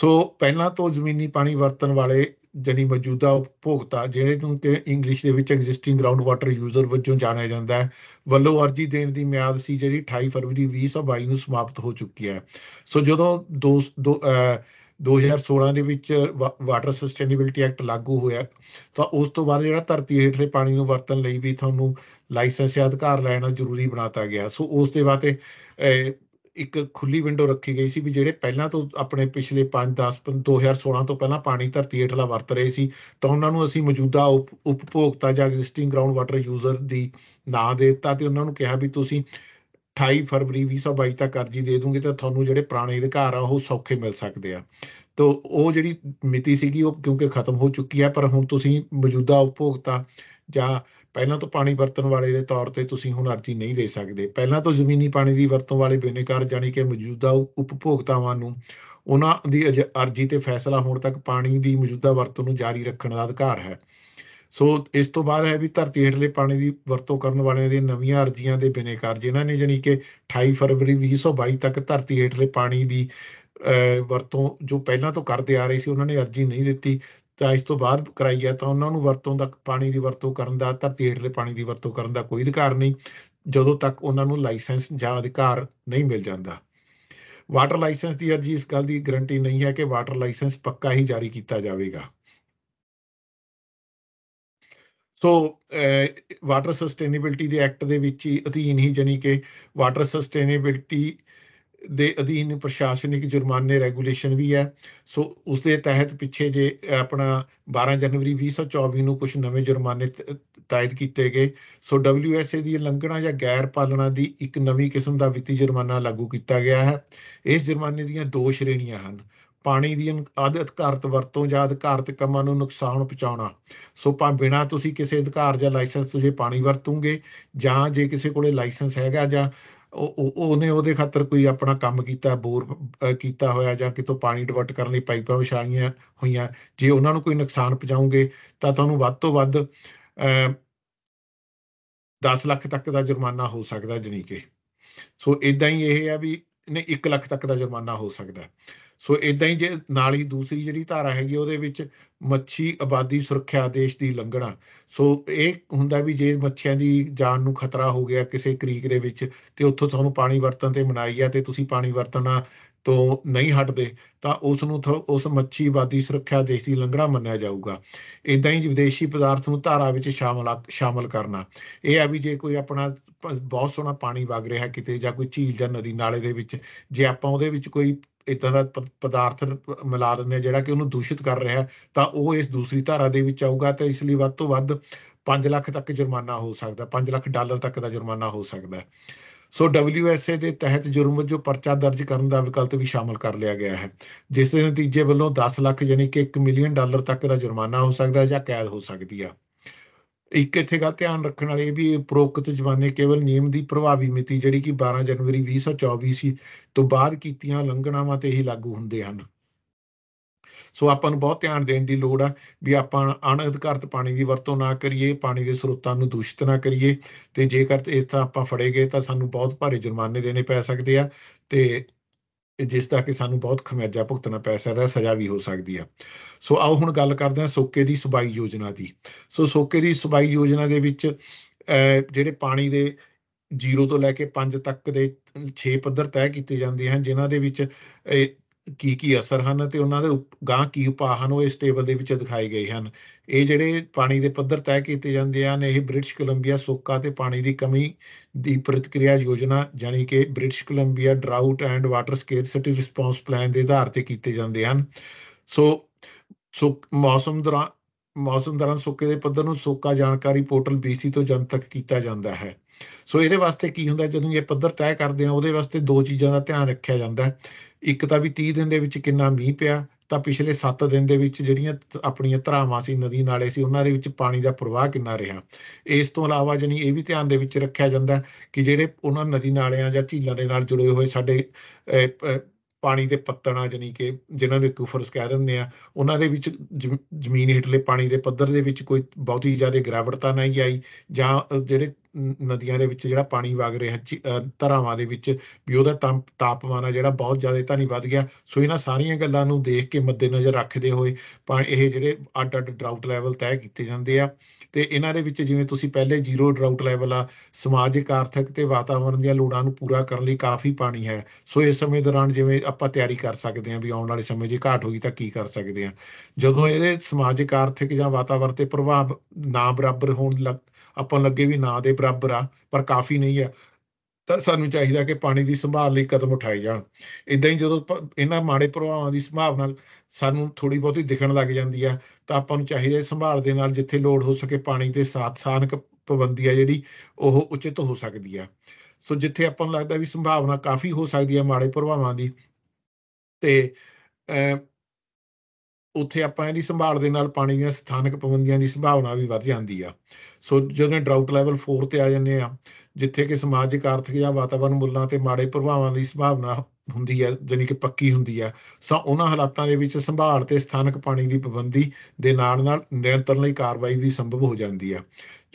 Speaker 1: ਸੋ ਪਹਿਲਾਂ ਤੋਂ ਜ਼ਮੀਨੀ ਪਾਣੀ ਵਰਤਣ ਵਾਲੇ ਜਿਹੜੀ ਮੌਜੂਦਾ ਉਪਭੋਗਤਾ ਜਿਹੜੇ ਨੂੰ ਕਿ ਇੰਗਲਿਸ਼ ਦੇ ਵਿੱਚ ਐਗਜ਼ਿਸਟਿੰਗ ਗਰਾਊਂਡ ਵਾਟਰ ਯੂਜ਼ਰ ਵਜੋਂ ਜਾਣਿਆ ਜਾਂਦਾ ਹੈ ਵੱਲੋਂ ਅਰਜੀ ਦੇਣ ਦੀ ਮਿਆਦ ਸੀ ਜਿਹੜੀ 28 ਫਰਵਰੀ 2022 ਨੂੰ ਸਮਾਪਤ ਹੋ ਚੁੱਕੀ ਹੈ ਸੋ ਜਦੋਂ 2 2016 ਦੇ ਵਿੱਚ ਵਾਟਰ ਸਸਟੇਨੇਬਿਲਟੀ ਐਕਟ ਲਾਗੂ ਹੋਇਆ ਤਾਂ ਉਸ ਤੋਂ ਬਾਅਦ ਜਿਹੜਾ ਧਰਤੀ ਹੇਠਲੇ ਪਾਣੀ ਨੂੰ ਵਰਤਣ ਲਈ ਵੀ ਤੁਹਾਨੂੰ ਲਾਇਸੈਂਸ ਜਾਂ ਅਧਿਕਾਰ ਲੈਣਾ ਜ਼ਰੂਰੀ ਬਣਾਤਾ ਗਿਆ ਸੋ ਉਸ ਦੇ ਬਾਅਦ ਤੇ ਇੱਕ ਖੁੱਲੀ ਵਿੰਡੋ ਰੱਖੀ ਗਈ ਸੀ ਵੀ ਜਿਹੜੇ ਪਹਿਲਾਂ ਤੋਂ ਆਪਣੇ ਪਿਛਲੇ 5 10 2016 ਤੋਂ ਪਹਿਲਾਂ ਪਾਣੀ ਧਰਤੀ ਹੇਠਲਾ ਵਰਤ ਰਹੇ ਸੀ ਤਾਂ ਉਹਨਾਂ ਨੂੰ ਅਸੀਂ ਮੌਜੂਦਾ ਉਪਭੋਗਤਾ ਜਾਂ ਐਗਜ਼ਿਸਟਿੰਗ ਗਰਾਊਂਡ ਵਾਟਰ ਯੂਜ਼ਰ ਦੀ ਨਾਂ ਦੇ ਦਿੱਤਾ ਤੇ ਉਹਨਾਂ ਨੂੰ ਕਿਹਾ ਵੀ ਤੁਸੀਂ 28 ਫਰਵਰੀ 2022 ਤੱਕ ਅਰਜੀ ਦੇ ਦੋਗੇ ਤਾਂ ਤੁਹਾਨੂੰ ਜਿਹੜੇ ਪੁਰਾਣੇ ਅਧਿਕਾਰ ਆ ਉਹ ਸੌਖੇ ਮਿਲ ਸਕਦੇ ਆ ਤੋ ਉਹ ਜਿਹੜੀ ਮਿਤੀ ਸੀਗੀ ਉਹ ਕਿਉਂਕਿ ਖਤਮ ਹੋ ਚੁੱਕੀ ਹੈ ਪਰ ਹੁਣ ਤੁਸੀਂ ਮੌਜੂਦਾ ਉਪਭੋਗਤਾ ਜਾਂ ਪਹਿਲਾਂ ਤੋਂ ਪਾਣੀ ਵਰਤਣ ਵਾਲੇ ਦੇ ਤੌਰ ਤੇ ਤੁਸੀਂ ਹੁਣ ਅਰਜ਼ੀ ਨਹੀਂ ਦੇ ਸਕਦੇ ਪਹਿਲਾਂ ਤੋਂ ਜ਼ਮੀਨੀ ਪਾਣੀ ਦੀ ਵਰਤੋਂ ਵਾਲੇ ਬੇਨੇਕਾਰ ਜਾਨੀ ਕਿ ਮੌਜੂਦਾ ਉਪਭੋਗਤਾਵਾਂ ਨੂੰ ਉਹਨਾਂ ਦੀ ਅਰਜ਼ੀ ਤੇ ਫੈਸਲਾ ਹੋਣ ਤੱਕ ਪਾਣੀ ਦੀ ਮੌਜੂਦਾ ਵਰਤੋਂ ਨੂੰ ਜਾਰੀ ਰੱਖਣ ਦਾ ਅਧਿਕਾਰ ਹੈ ਸੋ ਇਸ ਤੋਂ ਬਾਅਦ ਹੈ ਵੀ ਧਰਤੀ ਹੇਠਲੇ ਪਾਣੀ ਦੀ ਵਰਤੋਂ ਕਰਨ ਵਾਲਿਆਂ ਦੀਆਂ ਨਵੀਆਂ ਅਰਜ਼ੀਆਂ ਦੇ ਬਿਨੇਕਾਰ ਜਿਨ੍ਹਾਂ ਨੇ ਜਾਨੀ ਕਿ 28 ਫਰਵਰੀ 2022 ਤੱਕ ਧਰਤੀ ਹੇਠਲੇ ਪਾਣੀ ਦੀ ਵਰਤੋਂ ਜੋ ਪਹਿਲਾਂ ਤੋਂ ਕਰਦੇ ਆ ਰਹੇ ਸੀ ਉਹਨਾਂ ਨੇ ਅਰਜ਼ੀ ਨਹੀਂ ਦਿੱਤੀ ਤਾਂ ਇਸ ਤੋਂ ਬਾਅਦ ਕਰਾਈ ਹੈ ਤਾਂ ਉਹਨਾਂ ਨੂੰ ਵਰਤੋਂ ਦਾ ਪਾਣੀ ਦੀ ਵਰਤੋਂ ਕਰਨ ਦਾ ਧਰਤੀ ਹੇਠਲੇ ਪਾਣੀ ਦੀ ਵਰਤੋਂ ਕਰਨ ਦਾ ਕੋਈ ਅਧਿਕਾਰ ਨਹੀਂ ਜਦੋਂ ਤੱਕ ਉਹਨਾਂ ਨੂੰ ਲਾਇਸੈਂਸ ਜਾਂ ਅਧਿਕਾਰ ਨਹੀਂ ਮਿਲ ਜਾਂਦਾ ਵਾਟਰ ਲਾਇਸੈਂਸ ਦੀ ਅਰਜੀ ਇਸ ਗੱਲ ਦੀ ਗਾਰੰਟੀ ਨਹੀਂ ਹੈ ਕਿ ਵਾਟਰ ਲਾਇਸੈਂਸ ਪੱਕਾ ਹੀ ਜਾਰੀ ਕੀਤਾ ਜਾਵੇਗਾ ਸੋ ਵਾਟਰ ਸਸਟੇਨੇਬਿਲਟੀ ਦੇ ਐਕਟ ਦੇ ਵਿੱਚ ਹੀ ਅਧੀਨ ਹੀ ਜਾਨੀ ਕਿ ਵਾਟਰ ਸਸਟੇਨੇਬਿਲਟੀ ਦੇ ਅਧੀਨ ਪ੍ਰਸ਼ਾਸਨਿਕ ਜੁਰਮਾਨੇ ਰੈਗੂਲੇਸ਼ਨ ਵੀ ਹੈ ਸੋ ਉਸ ਦੇ ਤਹਿਤ ਪਿੱਛੇ ਜੇ ਆਪਣਾ 12 ਜਨਵਰੀ 2024 ਨੂੰ ਕੁਝ ਨਵੇਂ ਜੁਰਮਾਨੇ ਤਾਇਦ ਕੀਤੇ ਗਏ ਸੋ WSA ਦੀ ਉਲੰਘਣਾ ਜਾਂ ਗੈਰ ਪਾਲਣਾ ਦੀ ਇੱਕ ਨਵੀਂ ਕਿਸਮ ਦਾ ਵਿੱਤੀ ਜੁਰਮਾਨਾ ਲਾਗੂ ਕੀਤਾ ਗਿਆ ਹੈ ਇਸ ਜੁਰਮਾਨੇ ਦੀਆਂ ਦੋ ਸ਼੍ਰੇਣੀਆਂ ਹਨ ਪਾਣੀ ਦੀ ਅਧਿਕਾਰਤ ਵਰਤੋਂ ਜਾਂ ਅਧਿਕਾਰਤ ਕੰਮਾਂ ਨੂੰ ਨੁਕਸਾਨ ਪਹੁੰਚਾਉਣਾ ਸੋ ਪਾ ਬਿਨਾ ਤੁਸੀਂ ਕਿਸੇ ਅਧਿਕਾਰ ਜਾਂ ਲਾਇਸੈਂਸ ਤੁਸੀਂ ਪਾਣੀ ਵਰਤੋਂਗੇ ਜਾਂ ਜੇ ਕਿਸੇ ਕੋਲੇ ਲਾਇਸੈਂਸ ਹੈਗਾ ਜਾਂ ਉਹ ਉਹਨੇ ਉਹਦੇ ਖਾਤਰ ਕੋਈ ਆਪਣਾ ਕੰਮ ਕੀਤਾ ਬੋਰ ਕੀਤਾ ਹੋਇਆ ਜਾਂ ਕਿਤੋਂ ਪਾਣੀ ਡਿਵਰਟ ਕਰਨ ਲਈ ਪਾਈਪਾਂ ਵਿਛਾਈਆਂ ਹੋਈਆਂ ਜੇ ਉਹਨਾਂ ਨੂੰ ਕੋਈ ਨੁਕਸਾਨ ਪਹੁੰਚਾਉਂਗੇ ਤਾਂ ਤੁਹਾਨੂੰ ਵੱਧ ਤੋਂ ਵੱਧ 10 ਲੱਖ ਤੱਕ ਦਾ ਜੁਰਮਾਨਾ ਹੋ ਸਕਦਾ ਜਣੀਕੇ ਸੋ ਇਦਾਂ ਹੀ ਇਹ ਹੈ ਵੀ ਨੇ 1 ਲੱਖ ਤੱਕ ਦਾ ਜੁਰਮਾਨਾ ਹੋ ਸਕਦਾ ਸੋ ਇਦਾਂ ਹੀ ਜੇ ਨਾਲ ਹੀ ਦੂਸਰੀ ਜਿਹੜੀ ਧਾਰਾ ਹੈਗੀ ਉਹਦੇ ਵਿੱਚ ਮੱਛੀ ਆਬਾਦੀ ਸੁਰੱਖਿਆ ਆਦੇਸ਼ ਦੀ ਲੰਘਣਾ ਸੋ ਇਹ ਹੁੰਦਾ ਵੀ ਜੇ ਮੱਛੀਆਂ ਦੀ ਜਾਨ ਨੂੰ ਖਤਰਾ ਹੋ ਗਿਆ ਕਿਸੇ ਕ੍ਰੀਕ ਦੇ ਵਿੱਚ ਤੇ ਉੱਥੋਂ ਤੁਹਾਨੂੰ ਪਾਣੀ ਵਰਤਣ ਤੇ ਮਨਾਈ ਆ ਤੇ ਤੁਸੀਂ ਪਾਣੀ ਵਰਤਣਾ ਤੋਂ ਨਹੀਂ ਹਟਦੇ ਤਾਂ ਉਸ ਨੂੰ ਉਸ ਮੱਛੀ ਆਬਾਦੀ ਸੁਰੱਖਿਆ ਆਦੇਸ਼ ਦੀ ਲੰਘਣਾ ਮੰਨਿਆ ਜਾਊਗਾ ਇਦਾਂ ਹੀ ਵਿਦੇਸ਼ੀ ਪਦਾਰਥ ਨੂੰ ਧਾਰਾ ਵਿੱਚ ਸ਼ਾਮਲ ਸ਼ਾਮਲ ਕਰਨਾ ਇਹ ਆ ਵੀ ਜੇ ਕੋਈ ਆਪਣਾ ਬਹੁਤ ਸੋਹਣਾ ਪਾਣੀ ਵਗ ਰਿਹਾ ਕਿਤੇ ਜਾਂ ਕੋਈ ਝੀਲ ਜਾਂ ਨਦੀ ਨਾਲੇ ਦੇ ਵਿੱਚ ਜੇ ਆਪਾਂ ਉਹਦੇ ਵਿੱਚ ਕੋਈ ਇਦਾਂ ਦਾ ਪਦਾਰਥ ਮਿਲਾ ਦਿੰਦੇ ਜਿਹੜਾ ਕਿ ਉਹਨੂੰ ਦੂਸ਼ਿਤ ਕਰ ਰਿਹਾ ਤਾਂ ਉਹ ਇਸ ਦੂਸਰੀ ਧਾਰਾ ਦੇ ਵਿੱਚ ਆਊਗਾ ਤੇ ਇਸ ਲਈ ਵੱਧ ਤੋਂ ਵੱਧ 5 ਲੱਖ ਤੱਕ ਜੁਰਮਾਨਾ ਹੋ ਸਕਦਾ 5 ਲੱਖ ਡਾਲਰ ਤੱਕ ਦਾ ਜੁਰਮਾਨਾ ਹੋ ਸਕਦਾ ਸੋ WSA ਦੇ ਤਹਿਤ ਜੁਰਮ ਜੋ ਪਰਚਾ ਦਰਜ ਕਰਨ ਦਾ ਵਿਕਲਪ ਵੀ ਸ਼ਾਮਲ ਕਰ ਲਿਆ ਗਿਆ ਹੈ ਜਿਸ ਦੇ ਨਤੀਜੇ ਵੱਲੋਂ 10 ਲੱਖ ਯਾਨੀ ਕਿ 1 ਮਿਲੀਅਨ ਡਾਲਰ ਤੱਕ ਦਾ ਜੁਰਮਾਨਾ ਹੋ ਸਕਦਾ ਜਾਂ ਕੈਦ ਹੋ ਸਕਦੀ ਆ ਇੱਕ ਇੱਥੇ ਗੱਲ ਧਿਆਨ ਰੱਖਣ ਵਾਲੀ ਵੀ ਉਪਰੋਕਤ ਜਵਾਨੇ ਕੇਵਲ ਨਿਯਮ ਦੀ ਪ੍ਰਭਾਵੀ ਮਿਤੀ ਜਿਹੜੀ ਕਿ 12 ਜਨਵਰੀ 2024 ਸੀ ਤੋਂ ਬਾਅਦ ਕੀਤੀਆਂ ਲੰਘਣਾਵਾਂ ਤੇ ਹੀ ਲਾਗੂ ਹੁੰਦੇ ਹਨ ਸੋ ਆਪਾਂ ਨੂੰ ਬਹੁਤ ਧਿਆਨ ਦੇਣ ਦੀ ਲੋੜ ਆ ਵੀ ਆਪਾਂ ਅਣਅਧਿਕਾਰਤ ਪਾਣੀ ਦੀ ਵਰਤੋਂ ਨਾ ਕਰੀਏ ਪਾਣੀ ਦੇ ਸਰੋਤਾਂ ਨੂੰ ਦੂਸ਼ਿਤ ਨਾ ਕਰੀਏ ਤੇ ਜੇਕਰ ਇਸ ਤਰ੍ਹਾਂ ਆਪਾਂ ਫੜੇ ਗਏ ਤਾਂ ਸਾਨੂੰ ਬਹੁਤ ਭਾਰੇ ਜੁਰਮਾਨੇ ਦੇਣੇ ਪੈ ਸਕਦੇ ਆ ਤੇ ਜਿਸ ਦਾ ਕਿ ਸਾਨੂੰ ਬਹੁਤ ਖਮਿਆਜਾ ਭੁਗਤਣਾ ਪੈ ਸਕਦਾ ਸਜ਼ਾ ਵੀ ਹੋ ਸਕਦੀ ਆ ਸੋ ਆਓ ਹੁਣ ਗੱਲ ਕਰਦੇ ਹਾਂ ਸੋਕੇ ਦੀ ਸਬਾਈ ਯੋਜਨਾ ਦੀ ਸੋ ਸੋਕੇ ਦੀ ਸਬਾਈ ਯੋਜਨਾ ਦੇ ਵਿੱਚ ਜਿਹੜੇ ਪਾਣੀ ਦੇ 0 ਤੋਂ ਲੈ ਕੇ 5 ਤੱਕ ਦੇ 6 ਪੱਧਰ ਤੈਅ ਕੀਤੇ ਜਾਂਦੇ ਹਨ ਜਿਨ੍ਹਾਂ ਦੇ ਵਿੱਚ ਕੀ ਕੀ ਅਸਰ ਹਨ ਤੇ ਉਹਨਾਂ ਦੇ ਗਾਂ ਕੀ ਉਪਾਅ ਹਨ ਉਹ ਇਸ ਟੇਬਲ ਦੇ ਵਿੱਚ ਦਿਖਾਏ ਗਏ ਹਨ ਇਹ ਜਿਹੜੇ ਪਾਣੀ ਦੇ ਪੱਧਰ ਤੈਅ ਕੀਤੇ ਜਾਂਦੇ ਹਨ ਇਹ ਬ੍ਰਿਟਿਸ਼ ਕੋਲੰਬੀਆ ਸੋਕਾ ਤੇ ਪਾਣੀ ਦੀ ਕਮੀ ਦੀ ਪ੍ਰਤੀਕਿਰਿਆ ਯੋਜਨਾ ਜਾਨੀ ਕਿ British Columbia drought and water scarcity response plan ਦੇ ਆਧਾਰ ਤੇ ਕੀਤੇ ਜਾਂਦੇ ਹਨ ਸੋ ਸੁੱਕ ਮੌਸਮ ਦੌਰਾਨ ਮੌਸਮ ਦੌਰਾਨ ਸੁੱਕੇ ਦੇ ਪੱਧਰ ਨੂੰ ਸੋਕਾ ਜਾਣਕਾਰੀ ਪੋਰਟਲ BC ਤੋਂ ਜਨਤਕ ਕੀਤਾ ਜਾਂਦਾ ਹੈ ਸੋ ਇਹਦੇ ਵਾਸਤੇ ਕੀ ਹੁੰਦਾ ਜਦੋਂ ਇਹ ਪੱਧਰ ਤੈਅ ਕਰਦੇ ਆ ਉਹਦੇ ਵਾਸਤੇ ਦੋ ਚੀਜ਼ਾਂ ਦਾ ਧਿਆਨ ਰੱਖਿਆ ਜਾਂਦਾ ਇੱਕ ਤਾਂ ਵੀ 30 ਦਿਨ ਦੇ ਵਿੱਚ ਕਿੰਨਾ ਮੀਂਹ ਪਿਆ ਤਾਂ ਪਿਛਲੇ 7 ਦਿਨ ਦੇ ਵਿੱਚ ਜਿਹੜੀਆਂ ਆਪਣੀਆਂ ਧਰਾਵਾਂ ਸੀ ਨਦੀ ਨਾਲੇ ਸੀ ਉਹਨਾਂ ਦੇ ਵਿੱਚ ਪਾਣੀ ਦਾ ਪ੍ਰਵਾਹ ਕਿੰਨਾ ਰਿਹਾ ਇਸ ਤੋਂ ਇਲਾਵਾ ਜਣੀ ਇਹ ਵੀ ਧਿਆਨ ਦੇ ਵਿੱਚ ਰੱਖਿਆ ਜਾਂਦਾ ਕਿ ਜਿਹੜੇ ਉਹਨਾਂ ਨਦੀ ਨਾਲਿਆਂ ਜਾਂ ਝੀਲਾਂ ਦੇ ਨਾਲ ਜੁੜੇ ਹੋਏ ਸਾਡੇ ਪਾਣੀ ਦੇ ਆ ਜਾਨੀ ਕਿ ਜਿਨ੍ਹਾਂ ਨੂੰ ਕੂਫਰਸ ਕਹਿ ਦਿੰਦੇ ਆ ਉਹਨਾਂ ਦੇ ਵਿੱਚ ਜ਼ਮੀਨ ਹੇਠਲੇ ਪਾਣੀ ਦੇ ਪੱਧਰ ਦੇ ਵਿੱਚ ਕੋਈ ਬਹੁਤੀ ਜ਼ਿਆਦਾ ਗਿਰਾਵਟ ਤਾਂ ਨਹੀਂ ਆਈ ਜਾਂ ਜਿਹੜੇ ਨਦੀਆਂ ਦੇ ਵਿੱਚ ਜਿਹੜਾ ਪਾਣੀ ਵਗ ਰਿਹਾ ਧਰਾਵਾਂ ਦੇ ਵਿੱਚ ਵੀ ਉਹਦਾ ਤਾਪਮਾਨ ਆ ਜਿਹੜਾ ਬਹੁਤ ਜ਼ਿਆਦਾ ਤਾਂ ਨਹੀਂ ਵੱਧ ਗਿਆ ਸੋ ਇਹਨਾਂ ਸਾਰੀਆਂ ਗੱਲਾਂ ਨੂੰ ਦੇਖ ਕੇ ਮੱਦੇਨਜ਼ਰ ਰੱਖਦੇ ਹੋਏ ਇਹ ਜਿਹੜੇ ਅੱਡ-ਅੱਡ ਡਰਾਊਟ ਲੈਵਲ ਤੈਅ ਕੀਤੇ ਜਾਂਦੇ ਆ ਤੇ ਇਹਨਾਂ ਦੇ ਵਿੱਚ ਜਿਵੇਂ ਤੁਸੀਂ ਪਹਿਲੇ ਜ਼ੀਰੋ ਡਰਾਊਟ ਲੈਵਲ ਆ ਸਮਾਜਿਕ ਆਰਥਿਕ ਤੇ ਵਾਤਾਵਰਣ ਦੀਆਂ ਲੋੜਾਂ ਨੂੰ ਪੂਰਾ ਕਰਨ ਲਈ ਕਾਫੀ ਪਾਣੀ ਹੈ ਸੋ ਇਸ ਸਮੇਂ ਦੌਰਾਨ ਜਿਵੇਂ ਆਪਾਂ ਤਿਆਰੀ ਕਰ ਸਕਦੇ ਹਾਂ ਵੀ ਆਉਣ ਵਾਲੇ ਸਮੇਂ ਜੇ ਘਾਟ ਹੋਈ ਤਾਂ ਕੀ ਕਰ ਸਕਦੇ ਆ ਜਦੋਂ ਇਹਦੇ ਸਮਾਜਿਕ ਆਰਥਿਕ ਜਾਂ ਵਾਤਾਵਰਣ ਤੇ ਪ੍ਰਭਾਵ ਨਾ ਬਰਾਬਰ ਹੋਣ ਲੱਗ ਆਪਾਂ ਲੱਗੇ ਵੀ ਨਾ ਦੇ ਬਰਾਬਰ ਆ ਪਰ ਕਾਫੀ ਨਹੀਂ ਆ ਤਾਂ ਸਾਨੂੰ ਚਾਹੀਦਾ ਕਿ ਪਾਣੀ ਦੀ ਸੰਭਾਲ ਲਈ ਕਦਮ ਉਠਾਏ ਜਾਣ ਇਦਾਂ ਹੀ ਜਦੋਂ ਇਹਨਾਂ ਮਾੜੇ ਪ੍ਰਭਾਵਾਂ ਦੀ ਸੰਭਾਵਨਾ ਸਾਨੂੰ ਥੋੜੀ ਬਹੁਤੀ ਦਿਖਣ ਲੱਗ ਜਾਂਦੀ ਆ ਤਾਂ ਆਪਾਂ ਨੂੰ ਚਾਹੀਦਾ ਸੰਭਾਲ ਦੇ ਨਾਲ ਜਿੱਥੇ ਲੋੜ ਹੋ ਸਕੇ ਪਾਣੀ ਦੇ ਸਾਥ ਸਾਨਕ ਪਾਬੰਦੀ ਆ ਜਿਹੜੀ ਉਹ ਉਚਿਤ ਹੋ ਸਕਦੀ ਆ ਸੋ ਜਿੱਥੇ ਆਪਾਂ ਨੂੰ ਲੱਗਦਾ ਵੀ ਸੰਭਾਵਨਾ ਕਾਫੀ ਹੋ ਸਕਦੀ ਆ ਮਾੜੇ ਪ੍ਰਭਾਵਾਂ ਦੀ ਤੇ ਉੱਥੇ ਆਪਾਂ ਇਹਦੀ ਸੰਭਾਲ ਦੇ ਨਾਲ ਪਾਣੀ ਦੀਆਂ ਸਥਾਨਕ ਪਾਬੰਦੀਆਂ ਦੀ ਸੰਭਾਵਨਾ ਵੀ ਵੱਧ ਜਾਂਦੀ ਆ ਸੋ ਜਦੋਂ ਡਰਾਊਟ ਲੈਵਲ 4 ਤੇ ਆ ਜਾਂਦੇ ਆ ਜਿੱਥੇ ਕਿ ਸਮਾਜਿਕ ਆਰਥਿਕ ਜਾਂ ਵਾਤਾਵਰਣ ਮੁੱਲਾਂ ਤੇ ਮਾੜੇ ਪ੍ਰਭਾਵਾਂ ਦੀ ਸੰਭਾਵਨਾ ਹੁੰਦੀ ਹੈ ਜਾਨੀ ਕਿ ਪੱਕੀ ਹੁੰਦੀ ਹੈ ਸੋ ਉਹਨਾਂ ਹਾਲਾਤਾਂ ਦੇ ਵਿੱਚ ਸੰਭਾਲ ਤੇ ਸਥਾਨਕ ਪਾਣੀ ਦੀ ਪਾਬੰਦੀ ਦੇ ਨਾਲ ਨਾਲ ਨਿਯੰਤਰਣ ਲਈ ਕਾਰਵਾਈ ਵੀ ਸੰਭਵ ਹੋ ਜਾਂਦੀ ਆ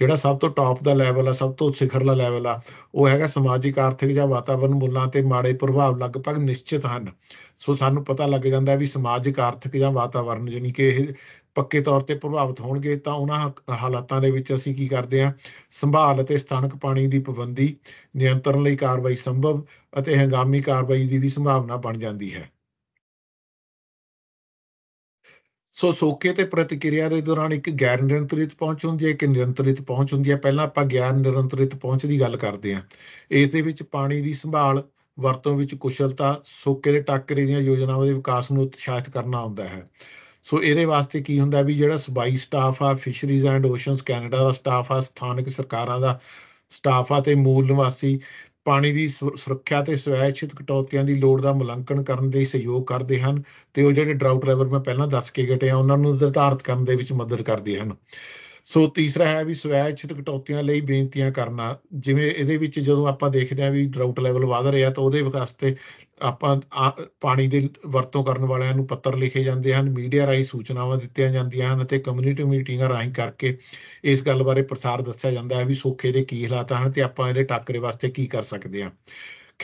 Speaker 1: ਜਿਹੜਾ ਸਭ ਤੋਂ ਟਾਪ ਦਾ ਲੈਵਲ ਆ ਸਭ ਤੋਂ ਸਿਖਰਲਾ ਲੈਵਲ ਆ ਉਹ ਹੈਗਾ ਸਮਾਜਿਕ ਆਰਥਿਕ ਜਾਂ ਵਾਤਾਵਰਨ ਮੁੱਲਾਂ ਤੇ ਮਾੜੇ ਪ੍ਰਭਾਵ ਲਗਭਗ ਨਿਸ਼ਚਿਤ ਹਨ ਸੋ ਸਾਨੂੰ ਪਤਾ ਲੱਗ ਜਾਂਦਾ ਵੀ ਸਮਾਜਿਕ ਆਰਥਿਕ ਜਾਂ ਵਾਤਾਵਰਨ ਯਾਨੀ ਕਿ ਇਹ ਪੱਕੇ ਤੌਰ ਤੇ ਪ੍ਰਭਾਵਿਤ ਹੋਣਗੇ ਤਾਂ ਉਹਨਾਂ ਹਾਲਾਤਾਂ ਦੇ ਵਿੱਚ ਅਸੀਂ ਕੀ ਕਰਦੇ ਹਾਂ ਸੰਭਾਲ ਅਤੇ ਸਥਾਨਕ ਪਾਣੀ ਦੀ ਪਾਬੰਦੀ ਨਿਯੰਤਰਣ ਲਈ ਕਾਰਵਾਈ ਸੰਭਵ ਅਤੇ ਹੰਗਾਮੀ ਕਾਰਵਾਈ ਦੀ ਵੀ ਸੰਭਾਵਨਾ ਬਣ ਜਾਂਦੀ ਹੈ ਸੋ ਸੋਕੇ ਤੇ ਪ੍ਰਤੀਕਿਰਿਆ ਦੇ ਦੌਰਾਨ ਇੱਕ ਗੈਰ ਨਿਰੰਤਰਿਤ ਪਹੁੰਚ ਹੁੰਦੀ ਹੈ ਇੱਕ ਨਿਰੰਤਰਿਤ ਪਹੁੰਚ ਹੁੰਦੀ ਹੈ ਪਹਿਲਾਂ ਆਪਾਂ ਗੈਰ ਨਿਰੰਤਰਿਤ ਪਹੁੰਚ ਦੀ ਗੱਲ ਕਰਦੇ ਹਾਂ ਇਸ ਦੇ ਵਿੱਚ ਪਾਣੀ ਦੀ ਸੰਭਾਲ ਵਰਤੋਂ ਵਿੱਚ ਕੁਸ਼ਲਤਾ ਸੋਕੇ ਦੇ ਟਾਕਰੇ ਦੀਆਂ ਯੋਜਨਾਵਾਂ ਦੇ ਵਿਕਾਸ ਨੂੰ ਉਤਸ਼ਾਹਿਤ ਕਰਨਾ ਹੁੰਦਾ ਹੈ ਸੋ ਇਹਦੇ ਵਾਸਤੇ ਕੀ ਹੁੰਦਾ ਵੀ ਜਿਹੜਾ ਸਬਾਈ ਸਟਾਫ ਆ ਫਿਸ਼ਰੀਜ਼ ਐਂਡ ਓਸ਼ਨਸ ਕੈਨੇਡਾ ਦਾ ਸਟਾਫ ਆ ਸਥਾਨਕ ਸਰਕਾਰਾਂ ਦਾ ਸਟਾਫ ਆ ਤੇ ਮੂਲ ਨਿਵਾਸੀ ਪਾਣੀ ਦੀ ਸੁਰੱਖਿਆ ਤੇ ਸਵੈਚਿਤ ਕਟੌਤੀਆਂ ਦੀ ਲੋੜ ਦਾ ਮੁਲਾਂਕਣ ਕਰਨ ਲਈ ਸਹਿਯੋਗ ਕਰਦੇ ਹਨ ਤੇ ਉਹ ਜਿਹੜੇ ਡਰਾਊਟ ਲੈਵਲ ਮੈਂ ਪਹਿਲਾਂ ਦੱਸ ਕੇ ਗਟਿਆ ਉਹਨਾਂ ਨੂੰ ਨਿਰਧਾਰਤ ਕਰਨ ਦੇ ਵਿੱਚ ਮਦਦ ਕਰਦੇ ਹਨ ਸੋ ਤੀਸਰਾ ਹੈ ਵੀ ਸਵੈਚਿਤ ਕਟੌਤੀਆਂ ਲਈ ਬੇਨਤੀਆਂ ਕਰਨਾ ਜਿਵੇਂ ਇਹਦੇ ਵਿੱਚ ਜਦੋਂ ਆਪਾਂ ਦੇਖਦੇ ਆ ਵੀ ਡਰਾਊਟ ਲੈਵਲ ਵਧ ਰਿਹਾ ਤਾਂ ਉਹਦੇ ਵਿਕਾਸ ਤੇ ਆਪਾਂ ਪਾਣੀ ਦੇ ਵਰਤੋਂ ਕਰਨ ਵਾਲਿਆਂ ਨੂੰ ਪੱਤਰ ਲਿਖੇ ਜਾਂਦੇ ਹਨ ਮੀਡੀਆ ਰਾਹੀਂ ਸੂਚਨਾਵਾਂ ਦਿੱਤੀਆਂ ਜਾਂਦੀਆਂ ਹਨ ਅਤੇ ਕਮਿਊਨਿਟੀ ਮੀਟਿੰਗਾਂ ਰਾਹੀਂ ਕਰਕੇ ਇਸ ਗੱਲ ਬਾਰੇ ਪ੍ਰਸਾਰ ਦੱਸਿਆ ਜਾਂਦਾ ਹੈ ਵੀ ਸੋਖੇ ਦੇ ਕੀ ਹਾਲਾਤ ਹਨ ਤੇ ਆਪਾਂ ਇਹਦੇ ਟਾਕਰੇ ਵਾਸਤੇ ਕੀ ਕਰ ਸਕਦੇ ਹਾਂ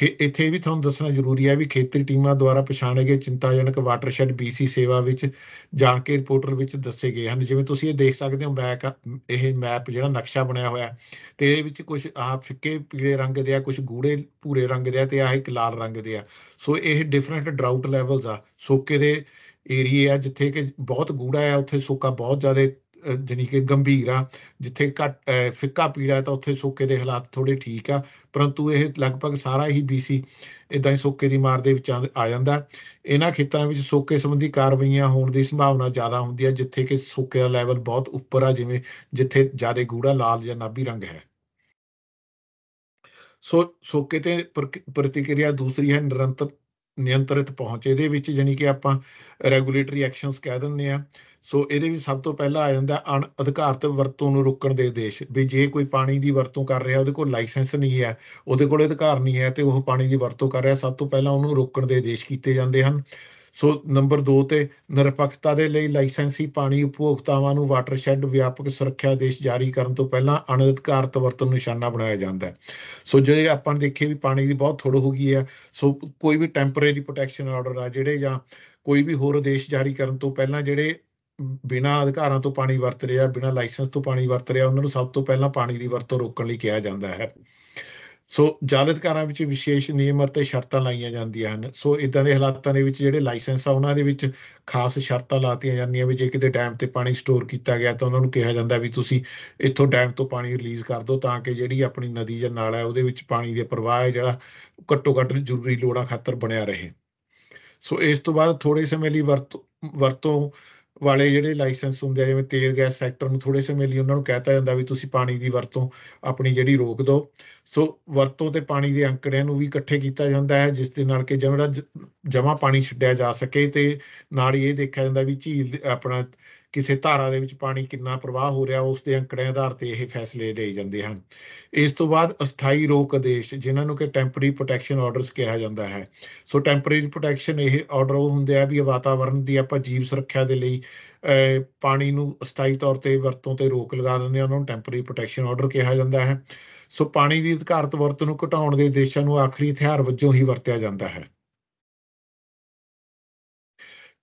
Speaker 1: ਇੱਥੇ ਵੀ ਤੁਹਾਨੂੰ ਦੱਸਣਾ ਜ਼ਰੂਰੀ ਹੈ ਵੀ ਖੇਤਰੀ ਟੀਮਾਂ ਦੁਆਰਾ ਪਛਾਣੇ ਗਏ ਚਿੰਤਾਜਨਕ ਵਾਟਰਸ਼ੈਡ ਬੀਸੀ ਸੇਵਾ ਵਿੱਚ ਜਾਣ ਕੇ ਰਿਪੋਰਟਰ ਵਿੱਚ ਦੱਸੇ ਗਏ ਹਨ ਜਿਵੇਂ ਤੁਸੀਂ ਇਹ ਦੇਖ ਸਕਦੇ ਹੋ ਬੈਕ ਇਹ ਮੈਪ ਜਿਹੜਾ ਨਕਸ਼ਾ ਬਣਿਆ ਹੋਇਆ ਤੇ ਇਹ ਵਿੱਚ ਕੁਝ ਆਹ ਫਿੱਕੇ ਪੀਲੇ ਰੰਗ ਦੇ ਆ ਕੁਝ ਗੂੜੇ ਭੂਰੇ ਰੰਗ ਦੇ ਆ ਤੇ ਆਹ ਇੱਕ ਲਾਲ ਰੰਗ ਦੇ ਆ ਸੋ ਇਹ ਡਿਫਰੈਂਟ ਡਰਾਊਟ ਲੈਵਲਸ ਆ ਸੋਕੇ ਦੇ ਏਰੀਆ ਜਿੱਥੇ ਕਿ ਬਹੁਤ ਗੂੜਾ ਹੈ ਉੱਥੇ ਸੋਕਾ ਬਹੁਤ ਜ਼ਿਆਦਾ ਜਾਨੀ ਕਿ ਗੰਭੀਰ ਆ ਜਿੱਥੇ ਘੱਟ ਫਿੱਕਾ ਪੀੜਾ ਤਾਂ ਉੱਥੇ ਸੋਕੇ ਦੇ ਹਾਲਾਤ ਥੋੜੇ ਠੀਕ ਆ ਪਰੰਤੂ ਇਹ ਲਗਭਗ ਸਾਰਾ ਹੀ ਬੀਸੀ ਇਦਾਂ ਹੀ ਸੋਕੇ ਦੀ ਮਾਰ ਦੇ ਵਿੱਚ ਆ ਜਾਂਦਾ ਇਹਨਾਂ ਖੇਤਰਾਂ ਵਿੱਚ ਸੋਕੇ ਸੰਬੰਧੀ ਕਾਰਵਾਈਆਂ ਹੋਣ ਦੀ ਸੰਭਾਵਨਾ ਜ਼ਿਆਦਾ ਹੁੰਦੀ ਹੈ ਜਿੱਥੇ ਕਿ ਸੋਕੇ ਦਾ ਲੈਵਲ ਬਹੁਤ ਉੱਪਰ ਆ ਜਿਵੇਂ ਜਿੱਥੇ ਜ਼ਿਆਦਾ ਗੂੜਾ ਲਾਲ ਜਾਂ ਨਾਭੀ ਰੰਗ ਹੈ ਸੋ ਸੋਕੇ ਤੇ ਪ੍ਰਤੀਕਿਰਿਆ ਦੂਸਰੀ ਹੈ ਨਿਰੰਤਰ ਨਿਯੰਤਰਿਤ ਪਹੁੰਚ ਇਹਦੇ ਵਿੱਚ ਜਾਨੀ ਕਿ ਆਪਾਂ ਰੈਗੂਲੇਟਰੀ ਐਕਸ਼ਨਸ ਕਹਿ ਦਿੰਦੇ ਆ ਸੋ ਇਹਦੇ ਵਿੱਚ ਸਭ ਤੋਂ ਪਹਿਲਾਂ ਆ ਜਾਂਦਾ ਅਣ ਅਧਿਕਾਰਤ ਵਰਤੋਂ ਨੂੰ ਰੋਕਣ ਦੇ ਉਦੇਸ਼ ਵੀ ਜੇ ਕੋਈ ਪਾਣੀ ਦੀ ਵਰਤੋਂ ਕਰ ਰਿਹਾ ਉਹਦੇ ਕੋਲ ਲਾਇਸੈਂਸ ਨਹੀਂ ਹੈ ਉਹਦੇ ਕੋਲ ਅਧਿਕਾਰ ਨਹੀਂ ਹੈ ਤੇ ਉਹ ਪਾਣੀ ਦੀ ਵਰਤੋਂ ਕਰ ਰਿਹਾ ਸਭ ਤੋਂ ਪਹਿਲਾਂ ਉਹਨੂੰ ਰੋਕਣ ਦੇ ਉਦੇਸ਼ ਕੀਤੇ ਜਾਂਦੇ ਹਨ ਸੋ ਨੰਬਰ 2 ਤੇ ਨਿਰਪੱਖਤਾ ਦੇ ਲਈ ਲਾਇਸੈਂਸੀ ਪਾਣੀ ਉਪਭੋਗਤਾਵਾਂ ਨੂੰ ਵਾਟਰਸ਼ੈੱਡ ਵਿਆਪਕ ਸੁਰੱਖਿਆ ਆਦੇਸ਼ ਜਾਰੀ ਕਰਨ ਤੋਂ ਪਹਿਲਾਂ ਅਣਅਧਿਕਾਰਤ ਵਰਤੋਂ ਨੂੰ ਨਿਸ਼ਾਨਾ ਬਣਾਇਆ ਜਾਂਦਾ ਹੈ ਸੋ ਜੇ ਆਪਾਂ ਦੇਖੀਏ ਵੀ ਪਾਣੀ ਦੀ ਬਹੁਤ ਥੋੜ ਹੋ ਗਈ ਹੈ ਸੋ ਕੋਈ ਵੀ ਟੈਂਪਰੇਰੀ ਪ੍ਰੋਟੈਕਸ਼ਨ ਆਰਡਰ ਆ ਜਿਹੜੇ ਜਾਂ ਕੋਈ ਵੀ ਹੋਰ ਆਦੇਸ਼ ਜਾਰੀ ਕਰਨ ਤੋਂ ਪਹਿਲਾਂ ਜਿਹੜੇ ਬਿਨਾ ਅਧਿਕਾਰਾਂ ਤੋਂ ਪਾਣੀ ਵਰਤ ਰਿਹਾ ਬਿਨਾ ਲਾਇਸੈਂਸ ਤੋਂ ਪਾਣੀ ਵਰਤ ਰਿਹਾ ਉਹਨਾਂ ਨੂੰ ਸਭ ਤੋਂ ਪਹਿਲਾਂ ਪਾਣੀ ਦੀ ਵਰਤੋਂ ਰੋਕਣ ਲਈ ਕਿਹਾ ਜਾਂਦਾ ਹੈ ਸੋ ਜਲ ਅਧਿਕਾਰਾਂ ਵਿੱਚ ਵਿਸ਼ੇਸ਼ ਨਿਯਮ ਅਤੇ ਸ਼ਰਤਾਂ ਲਾਈਆਂ ਜਾਂਦੀਆਂ ਹਨ ਸੋ ਇਦਾਂ ਦੇ ਹਾਲਾਤਾਂ ਦੇ ਵਿੱਚ ਜਿਹੜੇ ਲਾਇਸੈਂਸ ਆ ਉਹਨਾਂ ਦੇ ਵਿੱਚ ਖਾਸ ਸ਼ਰਤਾਂ ਲਾਤੀਆਂ ਜਾਂਦੀਆਂ ਵੀ ਜੇ ਕਿਤੇ ਡੈਮ ਤੇ ਪਾਣੀ ਸਟੋਰ ਕੀਤਾ ਗਿਆ ਤਾਂ ਉਹਨਾਂ ਨੂੰ ਕਿਹਾ ਜਾਂਦਾ ਵੀ ਤੁਸੀਂ ਇੱਥੋਂ ਡੈਮ ਤੋਂ ਪਾਣੀ ਰਿਲੀਜ਼ ਕਰ ਦਿਓ ਤਾਂ ਕਿ ਜਿਹੜੀ ਆਪਣੀ ਨਦੀ ਜਾਂ ਨਾਲਾ ਹੈ ਉਹਦੇ ਵਿੱਚ ਪਾਣੀ ਦੇ ਪ੍ਰਵਾਹ ਹੈ ਜਿਹੜਾ ਘੱਟੋ ਘੱਟ ਜ਼ਰੂਰੀ ਲੋੜਾਂ ਖਾਤਰ ਬਣਿਆ ਰਹੇ ਸੋ ਇਸ ਤੋਂ ਬਾਅਦ ਥੋੜੇ ਸਮੇਂ ਲਈ ਵਰਤੋਂ ਵਾਲੇ ਜਿਹੜੇ ਲਾਇਸੈਂਸ ਹੁੰਦੇ ਆ ਜਿਵੇਂ ਤੇਲ ਗੈਸ ਸੈਕਟਰ ਨੂੰ ਥੋੜੇ ਸਮੇਂ ਲਈ ਉਹਨਾਂ ਨੂੰ ਕਹਿਤਾ ਜਾਂਦਾ ਵੀ ਤੁਸੀਂ ਪਾਣੀ ਦੀ ਵਰਤੋਂ ਆਪਣੀ ਜਿਹੜੀ ਰੋਕ ਦਿਓ ਸੋ ਵਰਤੋਂ ਤੇ ਪਾਣੀ ਦੇ ਅੰਕੜਿਆਂ ਨੂੰ ਵੀ ਇਕੱਠੇ ਕੀਤਾ ਜਾਂਦਾ ਹੈ ਜਿਸ ਦੇ ਨਾਲ ਕਿ ਜਿਹੜਾ ਜਮਾ ਪਾਣੀ ਛੱਡਿਆ ਜਾ ਸਕੇ ਤੇ ਨਾਲ ਹੀ ਇਹ ਦੇਖਿਆ ਜਾਂਦਾ ਵੀ ਝੀਲ ਆਪਣਾ ਕਿਸੇ ਧਾਰਾ ਦੇ ਵਿੱਚ ਪਾਣੀ ਕਿੰਨਾ ਪ੍ਰਵਾਹ ਹੋ ਰਿਹਾ ਉਸ ਦੇ ਅੰਕੜਿਆਂ ਆਧਾਰ ਤੇ ਇਹ ਫੈਸਲੇ ਲਏ ਜਾਂਦੇ ਹਨ ਇਸ ਤੋਂ ਬਾਅਦ ਅਸਥਾਈ ਰੋਕ ਆਦੇਸ਼ ਜਿਨ੍ਹਾਂ ਨੂੰ ਕਿ ਟੈਂਪਰੇਰੀ ਪ੍ਰੋਟੈਕਸ਼ਨ ਆਰਡਰਸ ਕਿਹਾ ਜਾਂਦਾ ਹੈ ਸੋ ਟੈਂਪਰੇਰੀ ਪ੍ਰੋਟੈਕਸ਼ਨ ਇਹ ਆਰਡਰ ਉਹ ਹੁੰਦੇ ਆ ਵੀ ਵਾਤਾਵਰਣ ਦੀ ਆਪਾਂ ਜੀਵ ਸੁਰੱਖਿਆ ਦੇ ਲਈ ਪਾਣੀ ਨੂੰ ਅਸਥਾਈ ਤੌਰ ਤੇ ਵਰਤੋਂ ਤੇ ਰੋਕ ਲਗਾ ਦਿੰਦੇ ਆ ਉਹਨਾਂ ਨੂੰ ਟੈਂਪਰੇਰੀ ਪ੍ਰੋਟੈਕਸ਼ਨ ਆਰਡਰ ਕਿਹਾ ਜਾਂਦਾ ਹੈ ਸੋ ਪਾਣੀ ਦੀ ਅਧਿਕਾਰਤ ਵਰਤ ਨੂੰ ਘਟਾਉਣ ਦੇ ਉਦੇਸ਼ਾਂ ਨੂੰ ਆਖਰੀ ਹਥਿਆਰ ਵਜੋਂ ਹੀ ਵਰਤਿਆ ਜਾਂਦਾ ਹੈ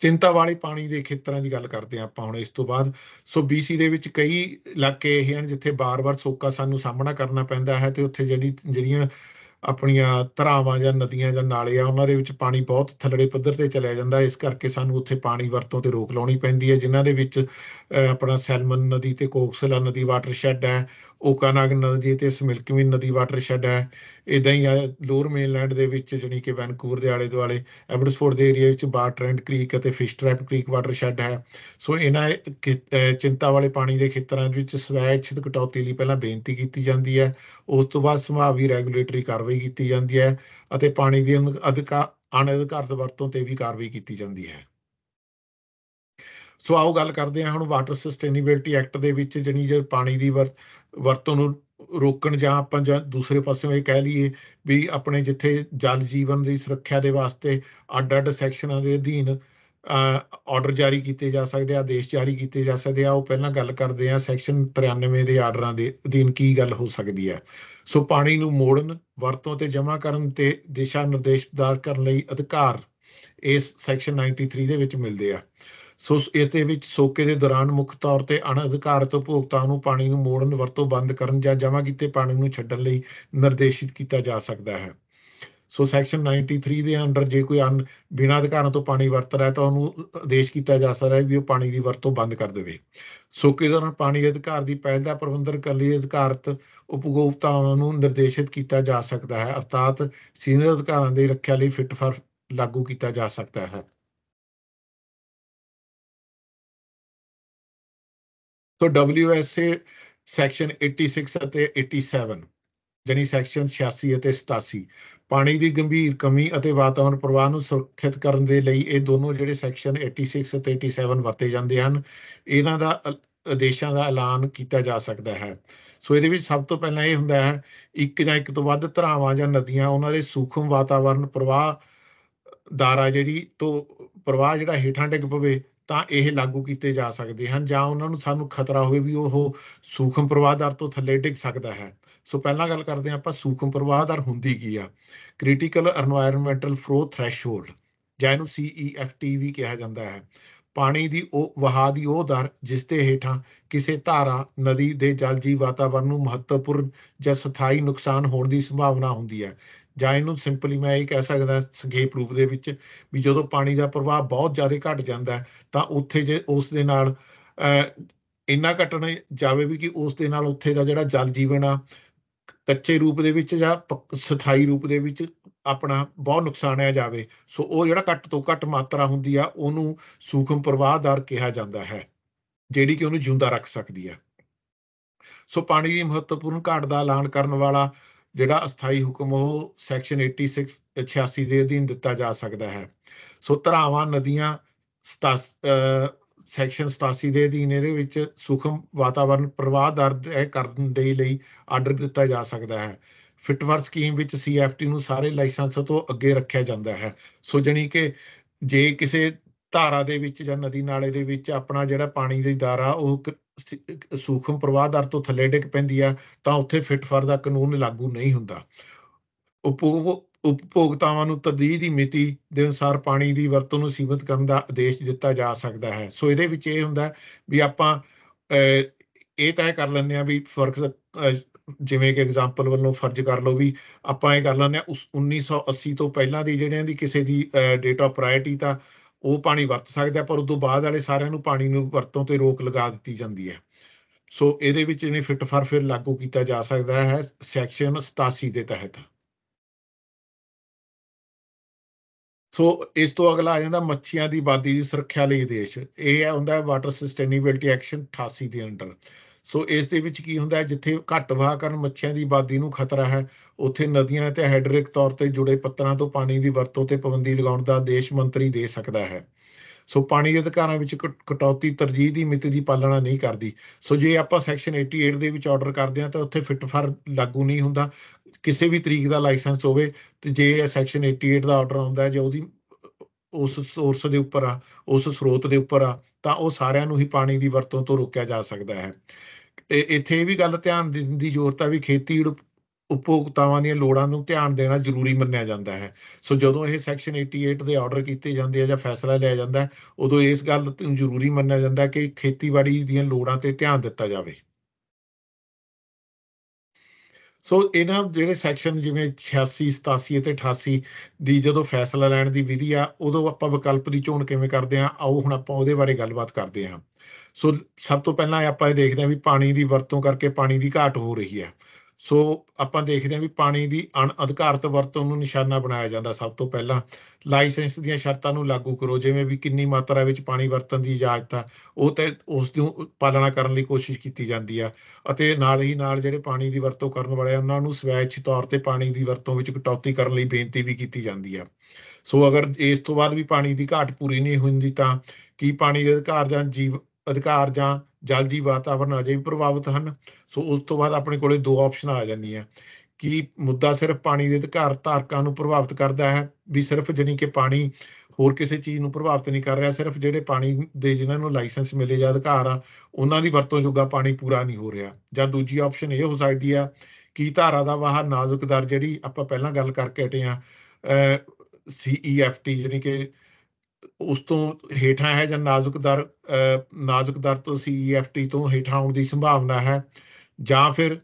Speaker 1: ਚਿੰਤਾ ਵਾਲੇ ਪਾਣੀ ਦੇ ਖੇਤਰਾਂ ਦੀ ਗੱਲ ਕਰਦੇ ਆ ਆਪਾਂ ਹੁਣ ਇਸ ਤੋਂ ਬਾਅਦ ਸੋ BC ਦੇ ਵਿੱਚ ਕਈ ਇਲਾਕੇ ਇਹ ਹਨ ਜਿੱਥੇ ਬਾਰ-ਬਾਰ ਸੋਕਾ ਸਾਨੂੰ ਸਾਹਮਣਾ ਕਰਨਾ ਪੈਂਦਾ ਹੈ ਤੇ ਉੱਥੇ ਜਿਹੜੀ ਜਿਹੜੀਆਂ ਆਪਣੀਆਂ ਧਰਾਵਾਂ ਜਾਂ ਨਦੀਆਂ ਜਾਂ ਨਾਲੇ ਆ ਉਹਨਾਂ ਦੇ ਵਿੱਚ ਪਾਣੀ ਬਹੁਤ ਥੱਲੜੇ ਪੱਧਰ ਤੇ ਚਲਿਆ ਜਾਂਦਾ ਇਸ ਕਰਕੇ ਸਾਨੂੰ ਉੱਥੇ ਪਾਣੀ ਵਰਤੋਂ ਤੇ ਰੋਕ ਲਾਉਣੀ ਪੈਂਦੀ ਹੈ ਜਿਨ੍ਹਾਂ ਦੇ ਵਿੱਚ ਆਪਣਾ ਸੈਲਮਨ ਨਦੀ ਤੇ ਕੋਕਸਲਾ ਨਦੀ ਵਾਟਰਸ਼ੈਡ ਹੈ ਓਕਾਨਾਗ ਨਦੀ ਤੇ ਸਮਿਲਕਵੀ ਨਦੀ ਵਾਟਰਸ਼ੈਡ ਹੈ ਇਦਾਂ ਹੀ ਆ ਲੋਅਰ ਮੇਨਲੈਂਡ ਦੇ ਵਿੱਚ ਜਿਹੜੀ ਕਿ ਵੈਨਕੂਵਰ ਦੇ ਆਲੇ ਦੁਆਲੇ ਐਬਰਸਫੋਰਡ ਦੇ ਏਰੀਆ ਵਿੱਚ ਟ੍ਰੈਂਡ ਕ੍ਰੀਕ ਅਤੇ ਫਿਸ਼ ਟ੍ਰੈਪ ਕ੍ਰੀਕ ਵਾਟਰਸ਼ੈਡ ਹੈ ਸੋ ਇਹਨਾਂ ਚਿੰਤਾ ਵਾਲੇ ਪਾਣੀ ਦੇ ਖੇਤਰਾਂ ਵਿੱਚ ਸਵੈਚਿਤ ਕਟੌਤੀ ਲਈ ਪਹਿਲਾਂ ਬੇਨਤੀ ਕੀਤੀ ਜਾਂਦੀ ਹੈ ਉਸ ਤੋਂ ਬਾਅਦ ਸੰਭਾਵੀ ਰੈਗੂਲੇਟਰੀ ਕਾਰਵਾਈ ਕੀਤੀ ਜਾਂਦੀ ਹੈ ਅਤੇ ਪਾਣੀ ਦੀ ਅਧਿਕਾਰ ਅਣਅਧਿਕਾਰਤ ਵਰਤੋਂ ਤੇ ਵੀ ਕਾਰਵਾਈ ਕੀਤੀ ਜਾਂਦੀ ਹੈ ਸੋ ਆਓ ਗੱਲ ਕਰਦੇ ਹਾਂ ਹੁਣ ਵਾਟਰ ਸਸਟੇਨੇਬਿਲਟੀ ਐਕਟ ਦੇ ਵਿੱਚ ਜਣੀ ਜੇ ਪਾਣੀ ਦੀ ਵਰਤੋਂ ਨੂੰ ਰੋਕਣ ਜਾਂ ਆਪਾਂ ਜਾਂ ਦੂਸਰੇ ਪਾਸੇ ਇਹ ਕਹਿ ਲਈਏ ਵੀ ਆਪਣੇ ਜਿੱਥੇ ਜਲ ਜੀਵਨ ਦੀ ਸੁਰੱਖਿਆ ਦੇ ਵਾਸਤੇ ਅੱਡ-ਅੱਡ ਸੈਕਸ਼ਨਾਂ ਦੇ ਅਧੀਨ ਆਰਡਰ ਜਾਰੀ ਕੀਤੇ ਜਾ ਸਕਦੇ ਆ ਆਦੇਸ਼ ਜਾਰੀ ਕੀਤੇ ਜਾ ਸਕਦੇ ਆ ਉਹ ਪਹਿਲਾਂ ਗੱਲ ਕਰਦੇ ਆ ਸੈਕਸ਼ਨ 93 ਦੇ ਆਰਡਰਾਂ ਦੇ ਅਧੀਨ ਕੀ ਗੱਲ ਹੋ ਸਕਦੀ ਹੈ ਸੋ ਪਾਣੀ ਨੂੰ ਮੋੜਨ ਵਰਤੋਂ ਤੇ ਜਮ੍ਹਾਂ ਕਰਨ ਤੇ ਦਿਸ਼ਾ ਨਿਰਦੇਸ਼ ਦਾਰ ਕਰਨ ਲਈ ਅਧਿਕਾਰ ਇਸ ਸੈਕਸ਼ਨ 93 ਦੇ ਵਿੱਚ ਮਿਲਦੇ ਆ ਸੋ ਇਸ ਦੇ ਵਿੱਚ ਸੋਕੇ ਦੇ ਦੌਰਾਨ ਮੁੱਖ ਤੌਰ ਤੇ ਅਣਅਧਿਕਾਰਤ ਉਪਭੋਗਤਾ ਨੂੰ ਪਾਣੀ ਨੂੰ ਮੋੜਨ ਵਰਤੋਂ ਬੰਦ ਕਰਨ ਜਾਂ ਜਮ੍ਹਾਂ ਕੀਤੇ ਪਾਣੀ ਨੂੰ ਛੱਡਣ ਲਈ ਨਿਰਦੇਸ਼ਿਤ ਕੀਤਾ ਜਾ ਸਕਦਾ ਹੈ ਸੋ ਸੈਕਸ਼ਨ 93 ਦੇ ਅੰਡਰ ਜੇ ਕੋਈ ਅਨ ਬਿਨਾਂ ਅਧਿਕਾਰਾਂ ਤੋਂ ਪਾਣੀ ਵਰਤ ਰਿਹਾ ਤਾਂ ਉਹਨੂੰ ਆਦੇਸ਼ ਕੀਤਾ ਜਾ ਸਕਦਾ ਹੈ ਵੀ ਉਹ ਪਾਣੀ ਦੀ ਵਰਤੋਂ ਬੰਦ ਕਰ ਦੇਵੇ ਸੋਕੇ ਦੌਰਾਨ ਪਾਣੀ ਅਧਿਕਾਰ ਦੀ ਪਹਿਲ ਦਾ ਪ੍ਰਬੰਧਨ ਕਰਨ ਲਈ ਅਧਿਕਾਰਤ ਉਪਭੋਗਤਾਵਾਂ ਨੂੰ ਨਿਰਦੇਸ਼ਿਤ ਕੀਤਾ ਜਾ ਸਕਦਾ ਹੈ ਅਰਥਾਤ ਸੀਨੀਅਰ ਅਧਿਕਾਰਾਂ ਦੀ ਰੱਖਿਆ ਲਈ ਫਿਟ ਫਾਰ ਲਾਗੂ ਕੀਤਾ ਜਾ ਸਕਦਾ ਹੈ ਸੋ WSA ਸੈਕਸ਼ਨ 86 ਅਤੇ 87 ਜਾਨੀ ਸੈਕਸ਼ਨ 86 ਅਤੇ 87 ਪਾਣੀ ਦੀ ਗੰਭੀਰ ਕਮੀ ਅਤੇ ਵਾਤਾਵਰਣ ਪ੍ਰਵਾਹ ਨੂੰ ਸੁਰੱਖਿਅਤ ਕਰਨ ਦੇ ਲਈ ਇਹ ਦੋਨੋਂ ਜਿਹੜੇ ਸੈਕਸ਼ਨ 86 ਅਤੇ 87 ਵਰਤੇ ਜਾਂਦੇ ਹਨ ਇਹਨਾਂ ਦਾ ਆਦੇਸ਼ਾਂ ਦਾ ਐਲਾਨ ਕੀਤਾ ਜਾ ਸਕਦਾ ਹੈ ਸੋ ਇਹਦੇ ਵਿੱਚ ਸਭ ਤੋਂ ਪਹਿਲਾਂ ਇਹ ਹੁੰਦਾ ਹੈ ਇੱਕ ਜਾਂ ਇੱਕ ਤੋਂ ਵੱਧ ਧਰਾਵਾਂ ਜਾਂ ਨਦੀਆਂ ਉਹਨਾਂ ਦੇ ਸੂਖਮ ਵਾਤਾਵਰਣ ਪ੍ਰਵਾਹ ਦਾਰਾ ਜਿਹੜੀ ਤੋਂ ਪ੍ਰਵਾਹ ਜਿਹੜਾ ਹੇਠਾਂ ਡਿੱਗ ਪਵੇ ਤਾਂ ਇਹ ਲਾਗੂ ਕੀਤੇ ਜਾ ਸਕਦੇ ਹਨ ਜਾਂ ਉਹਨਾਂ ਨੂੰ ਸਾਨੂੰ ਖਤਰਾ ਹੋਵੇ ਵੀ ਉਹ ਸੂਖਮ ਪ੍ਰਵਾਹ ਦਰ ਤੋਂ ਥੱਲੇ ਡਿੱਗ ਸਕਦਾ ਹੈ ਸੋ ਪਹਿਲਾਂ ਗੱਲ ਕਰਦੇ ਹਾਂ ਆਪਾਂ ਸੂਖਮ ਪ੍ਰਵਾਹ ਦਰ ਹੁੰਦੀ ਕੀ ਆ ਕ੍ਰਿਟੀਕਲ এনवायरमेंटਲ ਫਲੋ ਥ੍ਰੈਸ਼ਹੋਲਡ ਜਾਂ ਇਹਨੂੰ ਸੀਈਐਫਟੀ e ਵੀ ਕਿਹਾ ਜਾਂਦਾ ਹੈ ਪਾਣੀ ਦੀ ਉਹ ਵਹਾਅ ਦੀ ਉਹ ਦਰ ਜਿਸ ਤੇ ਹੇਠਾਂ ਕਿਸੇ ਧਾਰਾ ਨਦੀ ਦੇ ਜਲ ਜੀਵ ਵਾਤਾਵਰਣ ਨੂੰ ਮਹੱਤਵਪੂਰਨ ਜਾਂ ਸਥਾਈ ਨੁਕਸਾਨ ਹੋਣ ਦੀ ਸੰਭਾਵਨਾ ਹੁੰਦੀ ਹੈ ਜਾਂ ਇਹਨੂੰ ਸਿੰਪਲੀ ਮੈਂ ਇਹ ਕਹਿ ਸਕਦਾ ਸੰਖੇਪ ਰੂਪ ਦੇ ਵਿੱਚ ਵੀ ਜਦੋਂ ਪਾਣੀ ਦਾ ਪ੍ਰਵਾਹ ਬਹੁਤ ਜ਼ਿਆਦਾ ਘਟ ਜਾਂਦਾ ਤਾਂ ਉੱਥੇ ਜੇ ਉਸ ਦੇ ਨਾਲ ਇੰਨਾ ਘਟਣਾ ਜਾਵੇ ਵੀ ਕਿ ਉਸ ਦੇ ਨਾਲ ਉੱਥੇ ਦਾ ਜਿਹੜਾ ਜਲ ਜੀਵਨ ਆ ਕੱਚੇ ਰੂਪ ਦੇ ਵਿੱਚ ਜਾਂ ਸਥਾਈ ਰੂਪ ਦੇ ਵਿੱਚ ਆਪਣਾ ਬਹੁਤ ਨੁਕਸਾਨ ਆ ਜਾਵੇ ਸੋ ਉਹ ਜਿਹੜਾ ਘੱਟ ਤੋਂ ਘੱਟ ਮਾਤਰਾ ਹੁੰਦੀ ਆ ਉਹਨੂੰ ਸੂਖਮ ਪ੍ਰਵਾਹਦਾਰ ਕਿਹਾ ਜਾਂਦਾ ਹੈ ਜਿਹੜੀ ਕਿ ਉਹਨੂੰ ਜਿਉਂਦਾ ਰੱਖ ਸਕਦੀ ਆ ਸੋ ਪਾਣੀ ਦੀ ਮਹੱਤਵਪੂਰਨ ਘਾਟ ਦਾ ਐਲਾਨ ਕਰਨ ਵਾਲਾ ਜਿਹੜਾ ਅਸਥਾਈ ਹੁਕਮ ਉਹ ਸੈਕਸ਼ਨ 86 86 ਦੇ ਅਧੀਨ ਦਿੱਤਾ ਜਾ ਸਕਦਾ ਹੈ ਸੋ ਧਰਾਵਾਂ ਨਦੀਆਂ ਸੈਕਸ਼ਨ 87 ਦੇ ਅਧੀਨ ਇਹਦੇ ਵਿੱਚ ਸੁਖਮ ਵਾਤਾਵਰਣ ਪ੍ਰਵਾਹ ਦਰ ਇਹ ਕਰਨ ਦੇ ਲਈ ਆਰਡਰ ਦਿੱਤਾ ਜਾ ਸਕਦਾ ਹੈ ਫਿਟਵਰ ਸਕੀਮ ਵਿੱਚ ਸੀਐਫਟੀ ਨੂੰ ਸਾਰੇ ਲਾਇਸੈਂਸ ਤੋਂ ਅੱਗੇ ਰੱਖਿਆ ਜਾਂਦਾ ਹੈ ਸੋ ਜਣੀ ਕਿ ਜੇ ਕਿਸੇ ਧਾਰਾ ਦੇ ਵਿੱਚ ਜਾਂ ਨਦੀ ਨਾਲੇ ਦੇ ਵਿੱਚ ਆਪਣਾ ਜਿਹੜਾ ਪਾਣੀ ਦੀ ਧਾਰਾ ਉਹ ਸੂਖਮ ਪ੍ਰਵਾਹ ਦਰ ਤੋਂ ਥੱਲੇ ਡਿੱਗ ਪੈਂਦੀ ਆ ਤਾਂ ਉੱਥੇ ਫਿਟ ਫਰ ਦਾ ਕਾਨੂੰਨ ਲਾਗੂ ਨਹੀਂ ਹੁੰਦਾ ਉਪਭੋਗਤਾਵਾਂ ਨੂੰ ਤਰਜੀਹ ਦੀ ਮਿਤੀ ਦੇ ਅਨੁਸਾਰ ਪਾਣੀ ਦੀ ਵਰਤੋਂ ਨੂੰ ਸੀਮਿਤ ਕਰਨ ਦਾ ਆਦੇਸ਼ ਦਿੱਤਾ ਜਾ ਸਕਦਾ ਹੈ ਸੋ ਇਹਦੇ ਵਿੱਚ ਇਹ ਹੁੰਦਾ ਵੀ ਆਪਾਂ ਇਹ ਤੈਅ ਕਰ ਲੈਂਦੇ ਆ ਵੀ ਫਰਕ ਜਿਵੇਂ ਕਿ ਐਗਜ਼ਾਮਪਲ ਵੱਲੋਂ ਫਰਜ਼ ਕਰ ਲਓ ਵੀ ਆਪਾਂ ਇਹ ਕਰ ਲੈਂਦੇ ਆ ਉਸ 1980 ਤੋਂ ਪਹਿਲਾਂ ਦੀ ਜਿਹੜਿਆਂ ਦੀ ਕਿਸੇ ਦੀ ਡੇਟਾ ਪ੍ਰਾਇੋਰਟੀ ਤਾਂ ਉਹ ਪਾਣੀ ਵਰਤ ਸਕਦਾ ਪਰ ਉਸ ਤੋਂ ਬਾਅਦ ਵਾਲੇ ਸਾਰਿਆਂ ਨੂੰ ਪਾਣੀ ਨੂੰ ਵਰਤੋਂ ਤੇ ਰੋਕ ਲਗਾ ਦਿੱਤੀ ਜਾਂਦੀ ਹੈ ਸੋ ਇਹਦੇ ਵਿੱਚ ਇਹਨੇ ਫਿਟ ਫਾਰ ਫਿਰ ਲਾਗੂ ਕੀਤਾ ਜਾ ਸਕਦਾ ਹੈ ਸੈਕਸ਼ਨ 87 ਦੇ ਤਹਿਤ ਸੋ ਇਸ ਤੋਂ ਅਗਲਾ ਆ ਜਾਂਦਾ ਮੱਛੀਆਂ ਦੀ ਬਾਦੀ ਦੀ ਸੁਰੱਖਿਆ ਲਈ ਦੇਸ਼ ਇਹ ਹੈ ਹੁੰਦਾ ਵਾਟਰ ਸਸਟੇਨੇਬਿਲਟੀ ਐਕਸ਼ਨ 88 ਦੇ ਅੰਡਰ ਸੋ ਇਸ ਦੇ ਵਿੱਚ ਕੀ ਹੁੰਦਾ ਹੈ ਜਿੱਥੇ ਘੱਟ ਵਹਾ ਕਰਨ ਮੱਛੀਆਂ ਦੀ ਆਬਾਦੀ ਨੂੰ ਖਤਰਾ ਹੈ ਉੱਥੇ ਨਦੀਆਂ ਤੇ ਹਾਈਡ੍ਰਿਕ ਤੌਰ ਤੇ ਜੁੜੇ ਪੱਤਰਾਂ ਤੋਂ ਪਾਣੀ ਦੀ ਵਰਤੋਂ ਤੇ ਪਾਬੰਦੀ ਲਗਾਉਣ ਦਾ ਦੇਸ਼ ਮੰਤਰੀ ਦੇ ਸਕਦਾ ਹੈ ਸੋ ਪਾਣੀ ਦੇ ਅਧਿਕਾਰਾਂ ਵਿੱਚ ਕਟੌਤੀ ਤਰਜੀਹ ਦੀ ਮਿਤੀ ਦੀ ਪਾਲਣਾ ਨਹੀਂ ਕਰਦੀ ਸੋ ਜੇ ਆਪਾਂ ਸੈਕਸ਼ਨ 88 ਦੇ ਵਿੱਚ ਆਰਡਰ ਕਰਦੇ ਹਾਂ ਤਾਂ ਉੱਥੇ ਫਿੱਟ ਫਾਰ ਲਾਗੂ ਨਹੀਂ ਹੁੰਦਾ ਕਿਸੇ ਵੀ ਤਰੀਕ ਦਾ ਲਾਇਸੈਂਸ ਹੋਵੇ ਤੇ ਜੇ ਸੈਕਸ਼ਨ 88 ਦਾ ਆਰਡਰ ਆਉਂਦਾ ਜੇ ਉਹਦੀ ਉਸ ਸੋਰਸ ਦੇ ਉੱਪਰ ਆ ਉਸ ਸਰੋਤ ਦੇ ਉੱਪਰ ਆ ਤਾਂ ਉਹ ਸਾਰਿਆਂ ਨੂੰ ਹੀ ਪਾਣੀ ਦੀ ਵਰਤੋਂ ਤੋਂ ਰੋਕਿਆ ਜਾ ਸਕਦਾ ਹੈ ਇੱਥੇ ਇਹ ਵੀ ਗੱਲ ਧਿਆਨ ਦੇਣ ਦੀ ਜ਼ਰੂਰਤ ਆ ਵੀ ਖੇਤੀ ਉਪਭੋਗਤਾਵਾਂ ਦੀਆਂ ਲੋੜਾਂ ਨੂੰ ਧਿਆਨ ਦੇਣਾ ਜ਼ਰੂਰੀ ਮੰਨਿਆ ਜਾਂਦਾ ਹੈ ਸੋ ਜਦੋਂ ਇਹ ਸੈਕਸ਼ਨ 88 ਦੇ ਆਰਡਰ ਕੀਤੇ ਜਾਂਦੇ ਆ ਜਾਂ ਫੈਸਲਾ ਲਿਆ ਜਾਂਦਾ ਉਦੋਂ ਇਸ ਗੱਲ ਨੂੰ ਜ਼ਰੂਰੀ ਮੰਨਿਆ ਜਾਂਦਾ ਕਿ ਖੇਤੀਬਾੜੀ ਦੀਆਂ ਲੋੜਾਂ ਤੇ ਧਿਆਨ ਦਿੱਤਾ ਜਾਵੇ ਸੋ ਇਹਨਾਂ ਜਿਹੜੇ ਸੈਕਸ਼ਨ ਜਿਵੇਂ 86 87 ਅਤੇ 88 ਦੀ ਜਦੋਂ ਫੈਸਲਾ ਲੈਣ ਦੀ ਵਿਧੀ ਆ ਉਦੋਂ ਆਪਾਂ ਵਿਕਲਪ ਦੀ ਚੋਣ ਕਿਵੇਂ ਕਰਦੇ ਆ ਆਓ ਹੁਣ ਆਪਾਂ ਉਹਦੇ ਬਾਰੇ ਗੱਲਬਾਤ ਕਰਦੇ ਆ ਸੋ ਸਭ ਤੋਂ ਪਹਿਲਾਂ ਆਪਾਂ ਇਹ ਦੇਖਦੇ ਆ ਵੀ ਪਾਣੀ ਦੀ ਵਰਤੋਂ ਕਰਕੇ ਪਾਣੀ ਦੀ ਘਾਟ ਹੋ ਰਹੀ ਆ ਸੋ ਆਪਾਂ ਦੇਖਦੇ ਹਾਂ ਵੀ ਪਾਣੀ ਦੀ ਅਣਅਧਿਕਾਰਤ ਵਰਤੋਂ ਨੂੰ ਨਿਸ਼ਾਨਾ ਬਣਾਇਆ ਜਾਂਦਾ ਸਭ ਤੋਂ ਪਹਿਲਾਂ ਲਾਇਸੈਂਸ ਦੀਆਂ ਸ਼ਰਤਾਂ ਨੂੰ ਲਾਗੂ ਕਰੋ ਜਿਵੇਂ ਵੀ ਕਿੰਨੀ ਮਾਤਰਾ ਵਿੱਚ ਪਾਣੀ ਵਰਤਣ ਦੀ ਇਜਾਜ਼ਤ ਹੈ ਉਹ ਤੇ ਉਸ ਦੀ ਪਾਲਣਾ ਕਰਨ ਲਈ ਕੋਸ਼ਿਸ਼ ਕੀਤੀ ਜਾਂਦੀ ਆ ਅਤੇ ਨਾਲ ਹੀ ਨਾਲ ਜਿਹੜੇ ਪਾਣੀ ਦੀ ਵਰਤੋਂ ਕਰਨ ਵਾਲੇ ਉਹਨਾਂ ਨੂੰ ਸਵੈਚਿਤ ਤੌਰ ਤੇ ਪਾਣੀ ਦੀ ਵਰਤੋਂ ਵਿੱਚ ਕਟੌਤੀ ਕਰਨ ਲਈ ਬੇਨਤੀ ਵੀ ਕੀਤੀ ਜਾਂਦੀ ਆ ਸੋ ਅਗਰ ਇਸ ਤੋਂ ਬਾਅਦ ਵੀ ਪਾਣੀ ਦੀ ਘਾਟ ਪੂਰੀ ਨਹੀਂ ਹੁੰਦੀ ਤਾਂ ਕੀ ਪਾਣੀ ਦੇ ਅਧਿਕਾਰ ਜਾਂ ਜੀਵ ਅਧਿਕਾਰ ਜਾਂ ਜਲ ਦੀ ਵਾਤਾਵਰਣ ਅਜੇ ਵੀ ਪ੍ਰਭਾਵਿਤ ਹਨ ਸੋ ਉਸ ਤੋਂ ਬਾਅਦ ਆਪਣੇ ਕੋਲੇ ਦੋ ਆਪਸ਼ਨ ਆ ਜਾਂਦੀਆਂ ਕਿ ਮੁੱਦਾ ਸਿਰਫ ਪਾਣੀ ਦੇ ਅਧਿਕਾਰ ਧਾਰਕਾਂ ਨੂੰ ਪ੍ਰਭਾਵਿਤ ਕਰਦਾ ਹੈ ਵੀ ਸਿਰਫ ਜਾਨੀ ਕਿ ਪਾਣੀ ਹੋਰ ਕਿਸੇ ਚੀਜ਼ ਨੂੰ ਪ੍ਰਭਾਵਿਤ ਨਹੀਂ ਕਰ ਰਿਹਾ ਸਿਰਫ ਜਿਹੜੇ ਪਾਣੀ ਦੇ ਜਿਨ੍ਹਾਂ ਨੂੰ ਲਾਇਸੈਂਸ ਮਿਲੇ ਜਾਂ ਅਧਿਕਾਰ ਆ ਉਹਨਾਂ ਦੀ ਵਰਤੋਂ ਜੋਗਾ ਪਾਣੀ ਪੂਰਾ ਨਹੀਂ ਹੋ ਰਿਹਾ ਜਾਂ ਦੂਜੀ ਆਪਸ਼ਨ ਇਹ ਹੋ ਸਕਦੀ ਆ ਕਿ ਧਾਰਾ ਦਾ ਵਾਹ ਨਾਜ਼ੁਕਦਾਰ ਜਿਹੜੀ ਆਪਾਂ ਪਹਿਲਾਂ ਗੱਲ ਕਰਕੇ ਹਟੇ ਆ ਸੀਈਐਫਟੀ ਜਾਨੀ ਕਿ ਉਸ ਤੋਂ ਹੇਠਾਂ ਹੈ ਜਾਂ ਨਾਜ਼ੁਕਦਰ ਨਾਜ਼ੁਕਦਰ ਤੋਂ ਸੀਈਐਫਟੀ e ਤੋਂ ਹੇਠਾਂ ਆਉਣ ਦੀ ਸੰਭਾਵਨਾ ਹੈ ਜਾਂ ਫਿਰ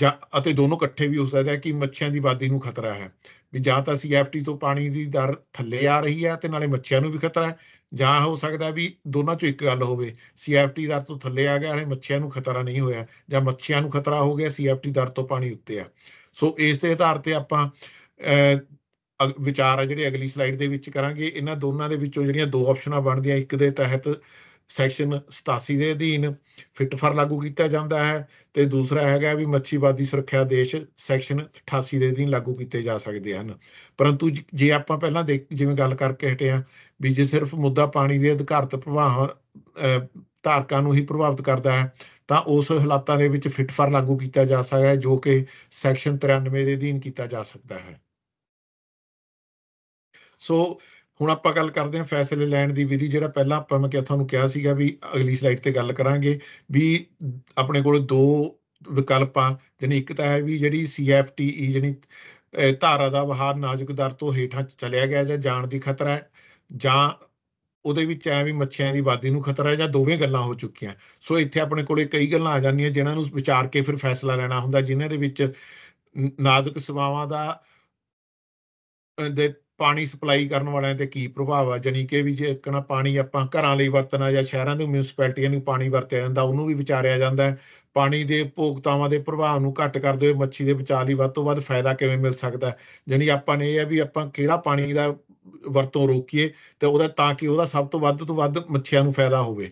Speaker 1: ਜਾਂ ਅਤੇ ਦੋਨੋਂ ਇਕੱਠੇ ਵੀ ਹੋ ਸਕਦਾ ਹੈ ਕਿ ਮੱਛੀਆਂ ਦੀ ਵਾਦੀ ਨੂੰ ਖਤਰਾ ਹੈ ਵੀ ਜਾਂ ਤਾਂ ਸੀਐਫਟੀ e ਤੋਂ ਪਾਣੀ ਦੀ ਦਰ ਥੱਲੇ ਆ ਰਹੀ ਹੈ ਤੇ ਨਾਲੇ ਮੱਛੀਆਂ ਨੂੰ ਵੀ ਖਤਰਾ ਹੈ ਜਾਂ ਹੋ ਸਕਦਾ ਵੀ ਦੋਨਾਂ ਚੋਂ ਇੱਕ ਗੱਲ ਹੋਵੇ ਸੀਐਫਟੀ e ਦਰ ਤੋਂ ਥੱਲੇ ਆ ਗਿਆ ਹੈ ਮੱਛੀਆਂ ਨੂੰ ਖਤਰਾ ਨਹੀਂ ਹੋਇਆ ਜਾਂ ਮੱਛੀਆਂ ਨੂੰ ਖਤਰਾ ਹੋ ਗਿਆ ਸੀਐਫਟੀ ਦਰ ਤੋਂ ਪਾਣੀ ਉੱਤੇ ਆ ਸੋ ਇਸ ਦੇ ਆਧਾਰ ਤੇ ਆਪਾਂ ਵਿਚਾਰ ਆ ਜਿਹੜੇ ਅਗਲੀ ਸਲਾਈਡ ਦੇ ਵਿੱਚ ਕਰਾਂਗੇ ਇਹਨਾਂ ਦੋਨਾਂ ਦੇ ਵਿੱਚੋਂ ਜਿਹੜੀਆਂ ਦੋ ਆਪਸ਼ਨਾਂ ਬਣਦੀਆਂ ਇੱਕ ਦੇ ਤਹਿਤ ਸੈਕਸ਼ਨ 87 ਦੇ ਅਧੀਨ ਫਰ ਲਾਗੂ ਕੀਤਾ ਜਾਂਦਾ ਹੈ ਤੇ ਦੂਸਰਾ ਹੈਗਾ ਵੀ ਮੱਛੀਵਾਦੀ ਸੁਰੱਖਿਆ ਦੇਸ਼ ਸੈਕਸ਼ਨ 88 ਦੇ ਅਧੀਨ ਲਾਗੂ ਕੀਤੇ ਜਾ ਸਕਦੇ ਹਨ ਪਰੰਤੂ ਜੇ ਆਪਾਂ ਪਹਿਲਾਂ ਜਿਵੇਂ ਗੱਲ ਕਰਕੇ ਹਟੇ ਆ ਵੀ ਜੇ ਸਿਰਫ ਮੁੱਦਾ ਪਾਣੀ ਦੇ ਅਧਿਕਾਰਤ ਪ੍ਰਵਾਹ ਧਾਰਕਾਂ ਨੂੰ ਹੀ ਪ੍ਰਭਾਵਿਤ ਕਰਦਾ ਹੈ ਤਾਂ ਉਸ ਹਾਲਾਤਾਂ ਦੇ ਵਿੱਚ ਫਰ ਲਾਗੂ ਕੀਤਾ ਜਾ ਸਕਦਾ ਹੈ ਜੋ ਕਿ ਸੈਕਸ਼ਨ 93 ਦੇ ਅਧੀਨ ਕੀਤਾ ਜਾ ਸਕਦਾ ਹੈ ਸੋ ਹੁਣ ਆਪਾਂ ਗੱਲ ਕਰਦੇ ਹਾਂ ਫੈਸਲੇ ਲੈਣ ਦੀ ਵਿਧੀ ਜਿਹੜਾ ਪਹਿਲਾਂ ਆਪਾਂ ਮੈਂ ਕਿਹਾ ਤੁਹਾਨੂੰ ਕਿਹਾ ਸੀਗਾ ਵੀ ਅਗਲੀ ਸਲਾਈਡ ਤੇ ਗੱਲ ਕਰਾਂਗੇ ਵੀ ਆਪਣੇ ਕੋਲ ਦੋ ਵਿਕਲਪ ਆ ਜਿਹਨੇ ਇੱਕ ਤਾਂ ਹੈ ਵੀ ਜਿਹੜੀ ਸੀਐਫਟੀਈ e ਜਿਹੜੀ ਧਾਰਾ ਦਾ ਵਹਾਰ ਨਾਜ਼ੁਕ ਦਰ ਤੋਂ ਹੇਠਾਂ ਚਲਿਆ ਗਿਆ ਜਾਂ ਜਾਣ ਦੀ ਖਤਰਾ ਹੈ ਜਾਂ ਉਹਦੇ ਵਿੱਚ ਐ ਵੀ ਮੱਛੀਆਂ ਦੀ ਵਾਦੀ ਨੂੰ ਖਤਰਾ ਹੈ ਜਾਂ ਦੋਵੇਂ ਗੱਲਾਂ ਹੋ ਚੁੱਕੀਆਂ ਸੋ ਇੱਥੇ ਆਪਣੇ ਕੋਲੇ ਕਈ ਗੱਲਾਂ ਆ ਜਾਂਦੀਆਂ ਜਿਨ੍ਹਾਂ ਨੂੰ ਵਿਚਾਰ ਕੇ ਫਿਰ ਫੈਸਲਾ ਲੈਣਾ ਹੁੰਦਾ ਜਿਨ੍ਹਾਂ ਦੇ ਵਿੱਚ ਨਾਜ਼ੁਕ ਸਵਾਵਾਂ ਦਾ ਦੇ ਪਾਣੀ ਸਪਲਾਈ ਕਰਨ ਵਾਲਿਆਂ ਤੇ ਕੀ ਪ੍ਰਭਾਵ ਆ ਜਾਨੀ ਕਿ ਵੀ ਜੇ ਕਣਾ ਪਾਣੀ ਆਪਾਂ ਘਰਾਂ ਲਈ ਵਰਤਣਾ ਜਾਂ ਸ਼ਹਿਰਾਂ ਦੇ ਮਿਊਨਿਸਪੈਲਟੀਆਂ ਨੂੰ ਪਾਣੀ ਵਰਤਿਆ ਜਾਂਦਾ ਉਹਨੂੰ ਵੀ ਵਿਚਾਰਿਆ ਜਾਂਦਾ ਹੈ ਪਾਣੀ ਦੇ ਉਪਭੋਗਤਾਵਾਂ ਦੇ ਪ੍ਰਭਾਵ ਨੂੰ ਘੱਟ ਕਰਦੇ ਹੋਏ ਮੱਛੀ ਦੇ ਬਚਾਅ ਲਈ ਵੱਧ ਤੋਂ ਵੱਧ ਫਾਇਦਾ ਕਿਵੇਂ ਮਿਲ ਸਕਦਾ ਜਾਨੀ ਆਪਾਂ ਨੇ ਇਹ ਹੈ ਵੀ ਆਪਾਂ ਕਿਹੜਾ ਪਾਣੀ ਦਾ ਵਰਤੋਂ ਰੋਕੀਏ ਤੇ ਉਹਦਾ ਤਾਂ ਕਿ ਉਹਦਾ ਸਭ ਤੋਂ ਵੱਧ ਤੋਂ ਵੱਧ ਮੱਛੀਆਂ ਨੂੰ ਫਾਇਦਾ ਹੋਵੇ